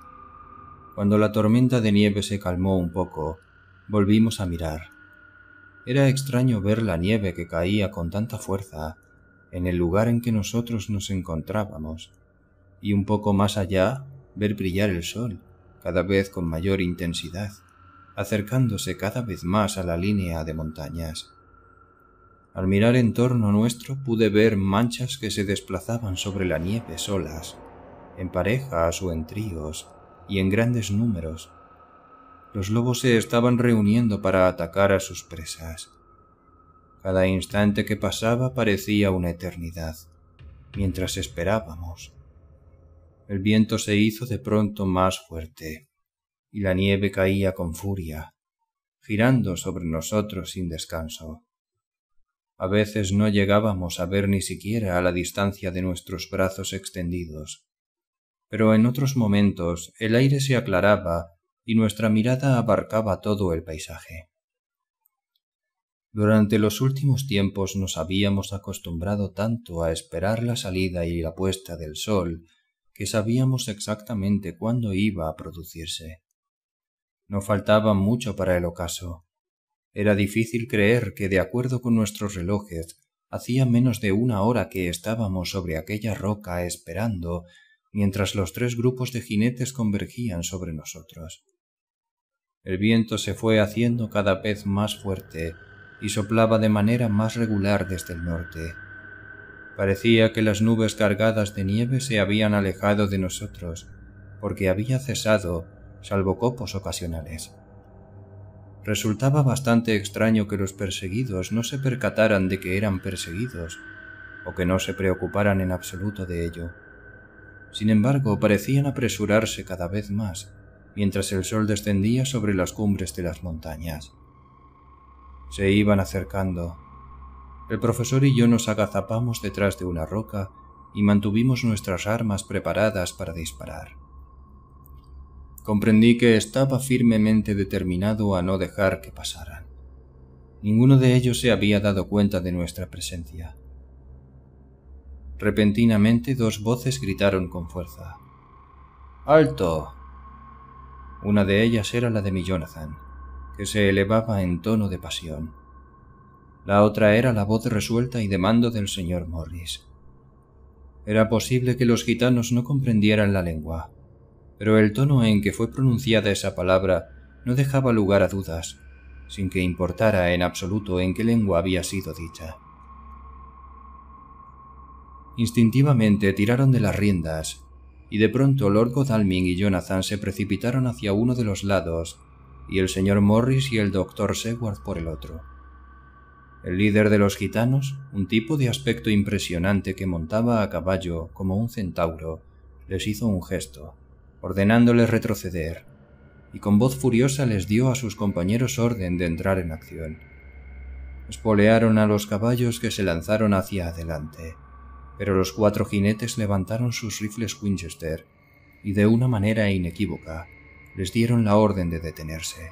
Cuando la tormenta de nieve se calmó un poco, volvimos a mirar. Era extraño ver la nieve que caía con tanta fuerza en el lugar en que nosotros nos encontrábamos, y un poco más allá ver brillar el sol, cada vez con mayor intensidad, acercándose cada vez más a la línea de montañas. Al mirar en torno nuestro pude ver manchas que se desplazaban sobre la nieve solas, en parejas o en tríos, y en grandes números. Los lobos se estaban reuniendo para atacar a sus presas. Cada instante que pasaba parecía una eternidad, mientras esperábamos. El viento se hizo de pronto más fuerte, y la nieve caía con furia, girando sobre nosotros sin descanso. A veces no llegábamos a ver ni siquiera a la distancia de nuestros brazos extendidos, pero en otros momentos el aire se aclaraba y nuestra mirada abarcaba todo el paisaje. Durante los últimos tiempos nos habíamos acostumbrado tanto a esperar la salida y la puesta del sol que sabíamos exactamente cuándo iba a producirse. No faltaba mucho para el ocaso. Era difícil creer que, de acuerdo con nuestros relojes, hacía menos de una hora que estábamos sobre aquella roca esperando mientras los tres grupos de jinetes convergían sobre nosotros. El viento se fue haciendo cada vez más fuerte y soplaba de manera más regular desde el norte. Parecía que las nubes cargadas de nieve se habían alejado de nosotros, porque había cesado, salvo copos ocasionales. Resultaba bastante extraño que los perseguidos no se percataran de que eran perseguidos, o que no se preocuparan en absoluto de ello. Sin embargo, parecían apresurarse cada vez más, mientras el sol descendía sobre las cumbres de las montañas. Se iban acercando. El profesor y yo nos agazapamos detrás de una roca y mantuvimos nuestras armas preparadas para disparar. Comprendí que estaba firmemente determinado a no dejar que pasaran. Ninguno de ellos se había dado cuenta de nuestra presencia. Repentinamente dos voces gritaron con fuerza. ¡Alto! Una de ellas era la de mi Jonathan que se elevaba en tono de pasión. La otra era la voz resuelta y de mando del señor Morris. Era posible que los gitanos no comprendieran la lengua, pero el tono en que fue pronunciada esa palabra no dejaba lugar a dudas, sin que importara en absoluto en qué lengua había sido dicha. Instintivamente tiraron de las riendas, y de pronto Lord Godalming y Jonathan se precipitaron hacia uno de los lados y el señor Morris y el doctor Seward por el otro. El líder de los gitanos, un tipo de aspecto impresionante que montaba a caballo como un centauro, les hizo un gesto, ordenándoles retroceder, y con voz furiosa les dio a sus compañeros orden de entrar en acción. Espolearon a los caballos que se lanzaron hacia adelante, pero los cuatro jinetes levantaron sus rifles Winchester y de una manera inequívoca les dieron la orden de detenerse.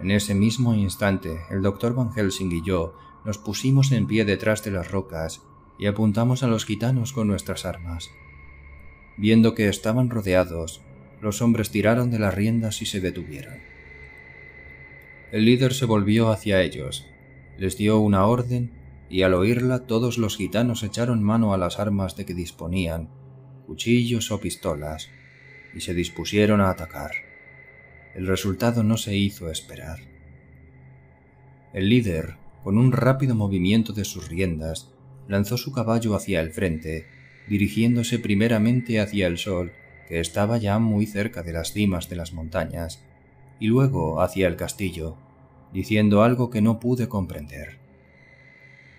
En ese mismo instante, el doctor Van Helsing y yo nos pusimos en pie detrás de las rocas y apuntamos a los gitanos con nuestras armas. Viendo que estaban rodeados, los hombres tiraron de las riendas y se detuvieron. El líder se volvió hacia ellos, les dio una orden y al oírla todos los gitanos echaron mano a las armas de que disponían, cuchillos o pistolas, y se dispusieron a atacar. El resultado no se hizo esperar. El líder, con un rápido movimiento de sus riendas, lanzó su caballo hacia el frente, dirigiéndose primeramente hacia el sol, que estaba ya muy cerca de las cimas de las montañas, y luego hacia el castillo, diciendo algo que no pude comprender.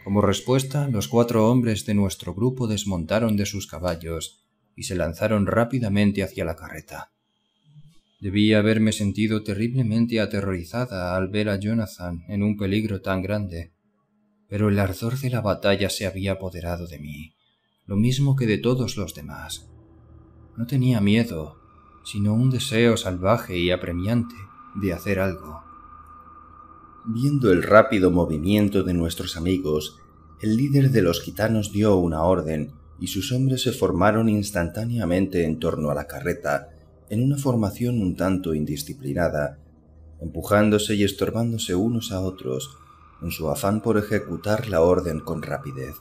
Como respuesta, los cuatro hombres de nuestro grupo desmontaron de sus caballos y se lanzaron rápidamente hacia la carreta. Debía haberme sentido terriblemente aterrorizada al ver a Jonathan en un peligro tan grande, pero el ardor de la batalla se había apoderado de mí, lo mismo que de todos los demás. No tenía miedo, sino un deseo salvaje y apremiante de hacer algo. Viendo el rápido movimiento de nuestros amigos, el líder de los gitanos dio una orden y sus hombres se formaron instantáneamente en torno a la carreta, en una formación un tanto indisciplinada, empujándose y estorbándose unos a otros en su afán por ejecutar la orden con rapidez.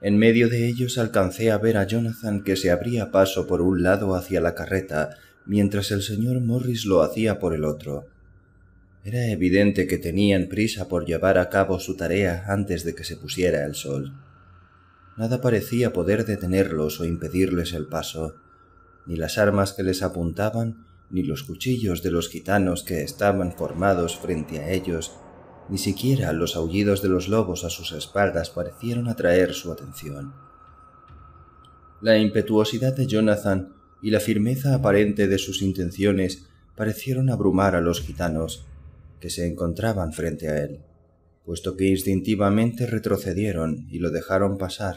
En medio de ellos alcancé a ver a Jonathan que se abría paso por un lado hacia la carreta, mientras el señor Morris lo hacía por el otro. Era evidente que tenían prisa por llevar a cabo su tarea antes de que se pusiera el sol. Nada parecía poder detenerlos o impedirles el paso, ni las armas que les apuntaban, ni los cuchillos de los gitanos que estaban formados frente a ellos, ni siquiera los aullidos de los lobos a sus espaldas parecieron atraer su atención. La impetuosidad de Jonathan y la firmeza aparente de sus intenciones parecieron abrumar a los gitanos que se encontraban frente a él puesto que instintivamente retrocedieron y lo dejaron pasar.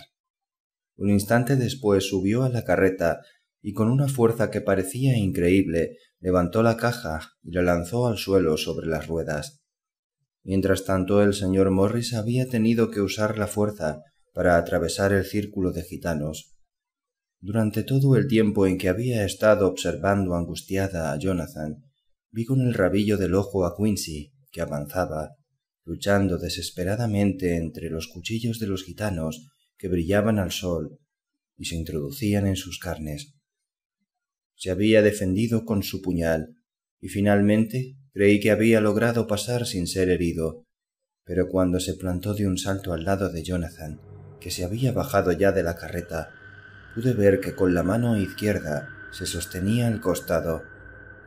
Un instante después subió a la carreta y con una fuerza que parecía increíble levantó la caja y la lanzó al suelo sobre las ruedas. Mientras tanto el señor Morris había tenido que usar la fuerza para atravesar el círculo de gitanos. Durante todo el tiempo en que había estado observando angustiada a Jonathan, vi con el rabillo del ojo a Quincy, que avanzaba, luchando desesperadamente entre los cuchillos de los gitanos que brillaban al sol y se introducían en sus carnes. Se había defendido con su puñal y finalmente creí que había logrado pasar sin ser herido, pero cuando se plantó de un salto al lado de Jonathan, que se había bajado ya de la carreta, pude ver que con la mano izquierda se sostenía el costado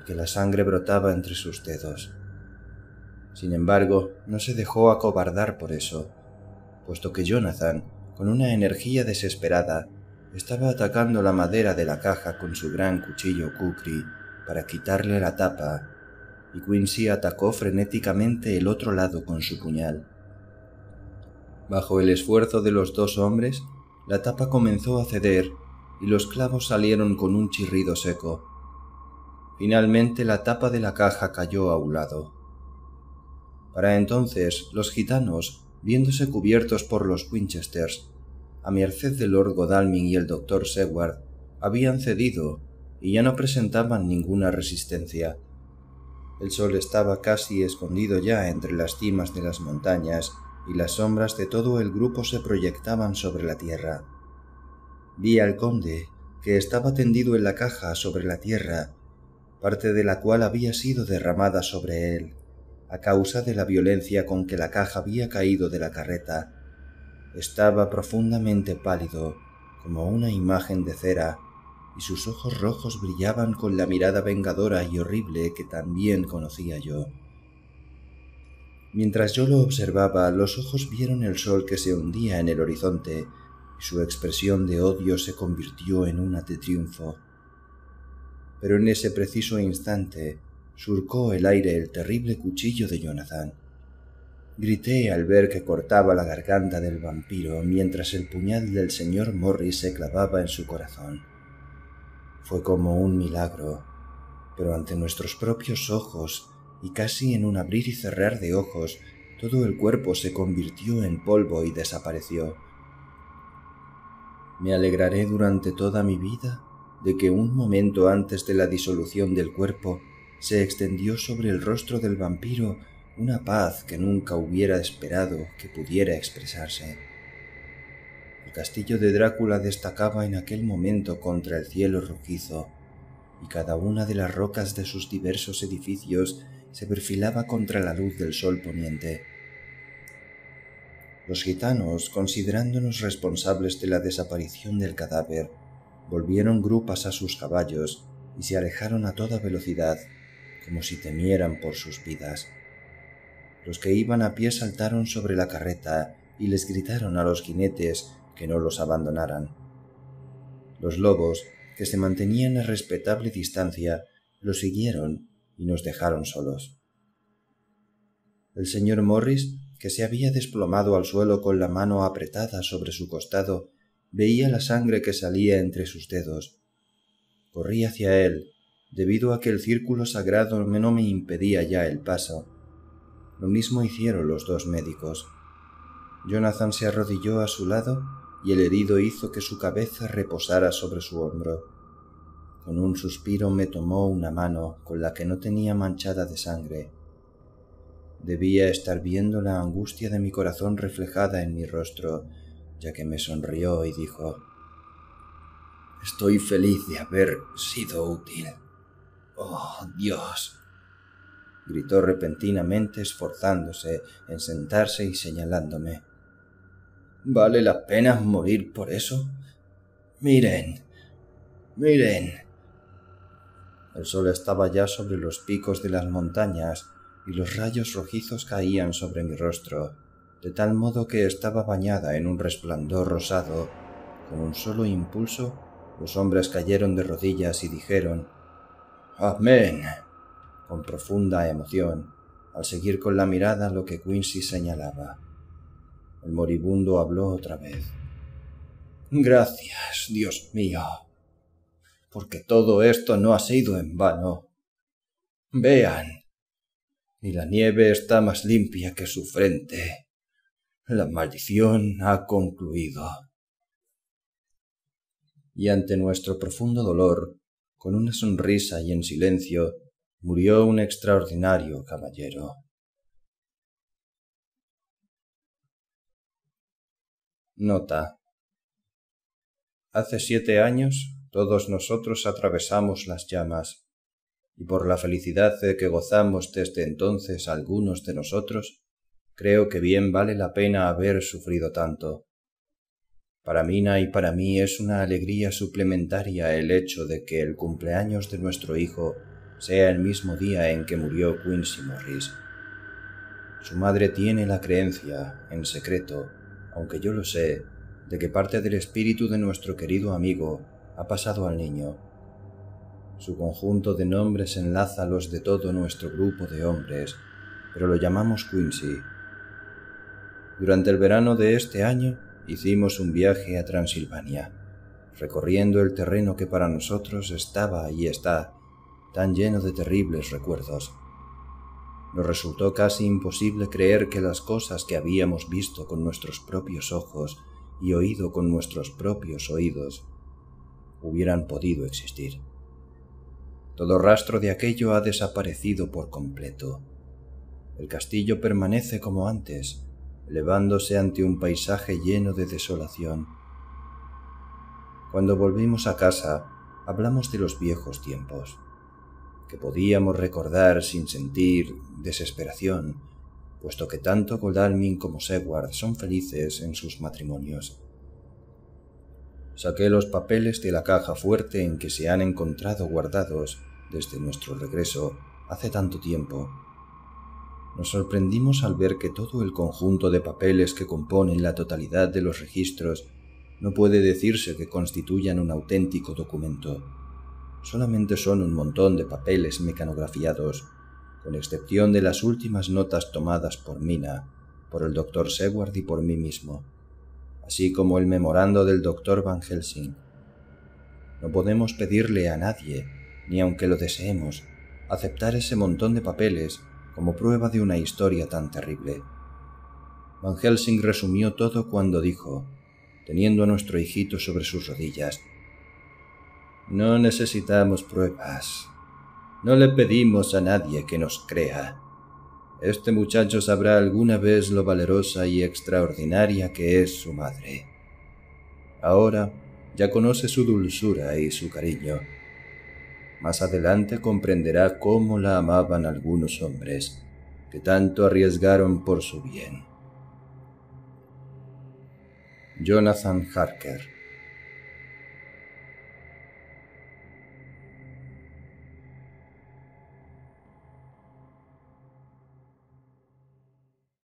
y que la sangre brotaba entre sus dedos. Sin embargo, no se dejó acobardar por eso, puesto que Jonathan, con una energía desesperada, estaba atacando la madera de la caja con su gran cuchillo Kukri para quitarle la tapa, y Quincy atacó frenéticamente el otro lado con su puñal. Bajo el esfuerzo de los dos hombres, la tapa comenzó a ceder y los clavos salieron con un chirrido seco. Finalmente la tapa de la caja cayó a un lado. Para entonces los gitanos, viéndose cubiertos por los Winchesters, a merced del Lord Godalming y el doctor Seward, habían cedido y ya no presentaban ninguna resistencia. El sol estaba casi escondido ya entre las cimas de las montañas y las sombras de todo el grupo se proyectaban sobre la tierra. Vi al conde, que estaba tendido en la caja sobre la tierra, parte de la cual había sido derramada sobre él a causa de la violencia con que la caja había caído de la carreta. Estaba profundamente pálido, como una imagen de cera, y sus ojos rojos brillaban con la mirada vengadora y horrible que también conocía yo. Mientras yo lo observaba, los ojos vieron el sol que se hundía en el horizonte, y su expresión de odio se convirtió en una de triunfo. Pero en ese preciso instante, surcó el aire el terrible cuchillo de Jonathan. Grité al ver que cortaba la garganta del vampiro mientras el puñal del señor Morris se clavaba en su corazón. Fue como un milagro, pero ante nuestros propios ojos y casi en un abrir y cerrar de ojos, todo el cuerpo se convirtió en polvo y desapareció. Me alegraré durante toda mi vida de que un momento antes de la disolución del cuerpo se extendió sobre el rostro del vampiro una paz que nunca hubiera esperado que pudiera expresarse. El castillo de Drácula destacaba en aquel momento contra el cielo rojizo, y cada una de las rocas de sus diversos edificios se perfilaba contra la luz del sol poniente. Los gitanos, considerándonos responsables de la desaparición del cadáver, volvieron grupas a sus caballos y se alejaron a toda velocidad como si temieran por sus vidas. Los que iban a pie saltaron sobre la carreta y les gritaron a los jinetes que no los abandonaran. Los lobos, que se mantenían a respetable distancia, los siguieron y nos dejaron solos. El señor Morris, que se había desplomado al suelo con la mano apretada sobre su costado, veía la sangre que salía entre sus dedos. Corrí hacia él debido a que el círculo sagrado no me impedía ya el paso. Lo mismo hicieron los dos médicos. Jonathan se arrodilló a su lado y el herido hizo que su cabeza reposara sobre su hombro. Con un suspiro me tomó una mano con la que no tenía manchada de sangre. Debía estar viendo la angustia de mi corazón reflejada en mi rostro, ya que me sonrió y dijo, Estoy feliz de haber sido útil. ¡Oh, Dios! gritó repentinamente esforzándose en sentarse y señalándome. ¿Vale la pena morir por eso? Miren, miren. El sol estaba ya sobre los picos de las montañas y los rayos rojizos caían sobre mi rostro, de tal modo que estaba bañada en un resplandor rosado. Con un solo impulso, los hombres cayeron de rodillas y dijeron Amén. con profunda emoción, al seguir con la mirada lo que Quincy señalaba. El moribundo habló otra vez. Gracias, Dios mío, porque todo esto no ha sido en vano. Vean, y la nieve está más limpia que su frente. La maldición ha concluido. Y ante nuestro profundo dolor, con una sonrisa y en silencio, murió un extraordinario caballero. Nota. Hace siete años todos nosotros atravesamos las llamas, y por la felicidad de que gozamos desde entonces algunos de nosotros, creo que bien vale la pena haber sufrido tanto. Para Mina y para mí es una alegría suplementaria el hecho de que el cumpleaños de nuestro hijo sea el mismo día en que murió Quincy Morris. Su madre tiene la creencia, en secreto, aunque yo lo sé, de que parte del espíritu de nuestro querido amigo ha pasado al niño. Su conjunto de nombres enlaza los de todo nuestro grupo de hombres, pero lo llamamos Quincy. Durante el verano de este año, hicimos un viaje a Transilvania, recorriendo el terreno que para nosotros estaba y está tan lleno de terribles recuerdos. Nos resultó casi imposible creer que las cosas que habíamos visto con nuestros propios ojos y oído con nuestros propios oídos hubieran podido existir. Todo rastro de aquello ha desaparecido por completo. El castillo permanece como antes, levándose ante un paisaje lleno de desolación. Cuando volvimos a casa, hablamos de los viejos tiempos, que podíamos recordar sin sentir desesperación, puesto que tanto Godalming como Seward son felices en sus matrimonios. Saqué los papeles de la caja fuerte en que se han encontrado guardados desde nuestro regreso hace tanto tiempo nos sorprendimos al ver que todo el conjunto de papeles que componen la totalidad de los registros no puede decirse que constituyan un auténtico documento. Solamente son un montón de papeles mecanografiados, con excepción de las últimas notas tomadas por Mina, por el doctor Seward y por mí mismo, así como el memorando del doctor Van Helsing. No podemos pedirle a nadie, ni aunque lo deseemos, aceptar ese montón de papeles como prueba de una historia tan terrible. Van Helsing resumió todo cuando dijo, teniendo a nuestro hijito sobre sus rodillas, No necesitamos pruebas. No le pedimos a nadie que nos crea. Este muchacho sabrá alguna vez lo valerosa y extraordinaria que es su madre. Ahora ya conoce su dulzura y su cariño más adelante comprenderá cómo la amaban algunos hombres que tanto arriesgaron por su bien. Jonathan Harker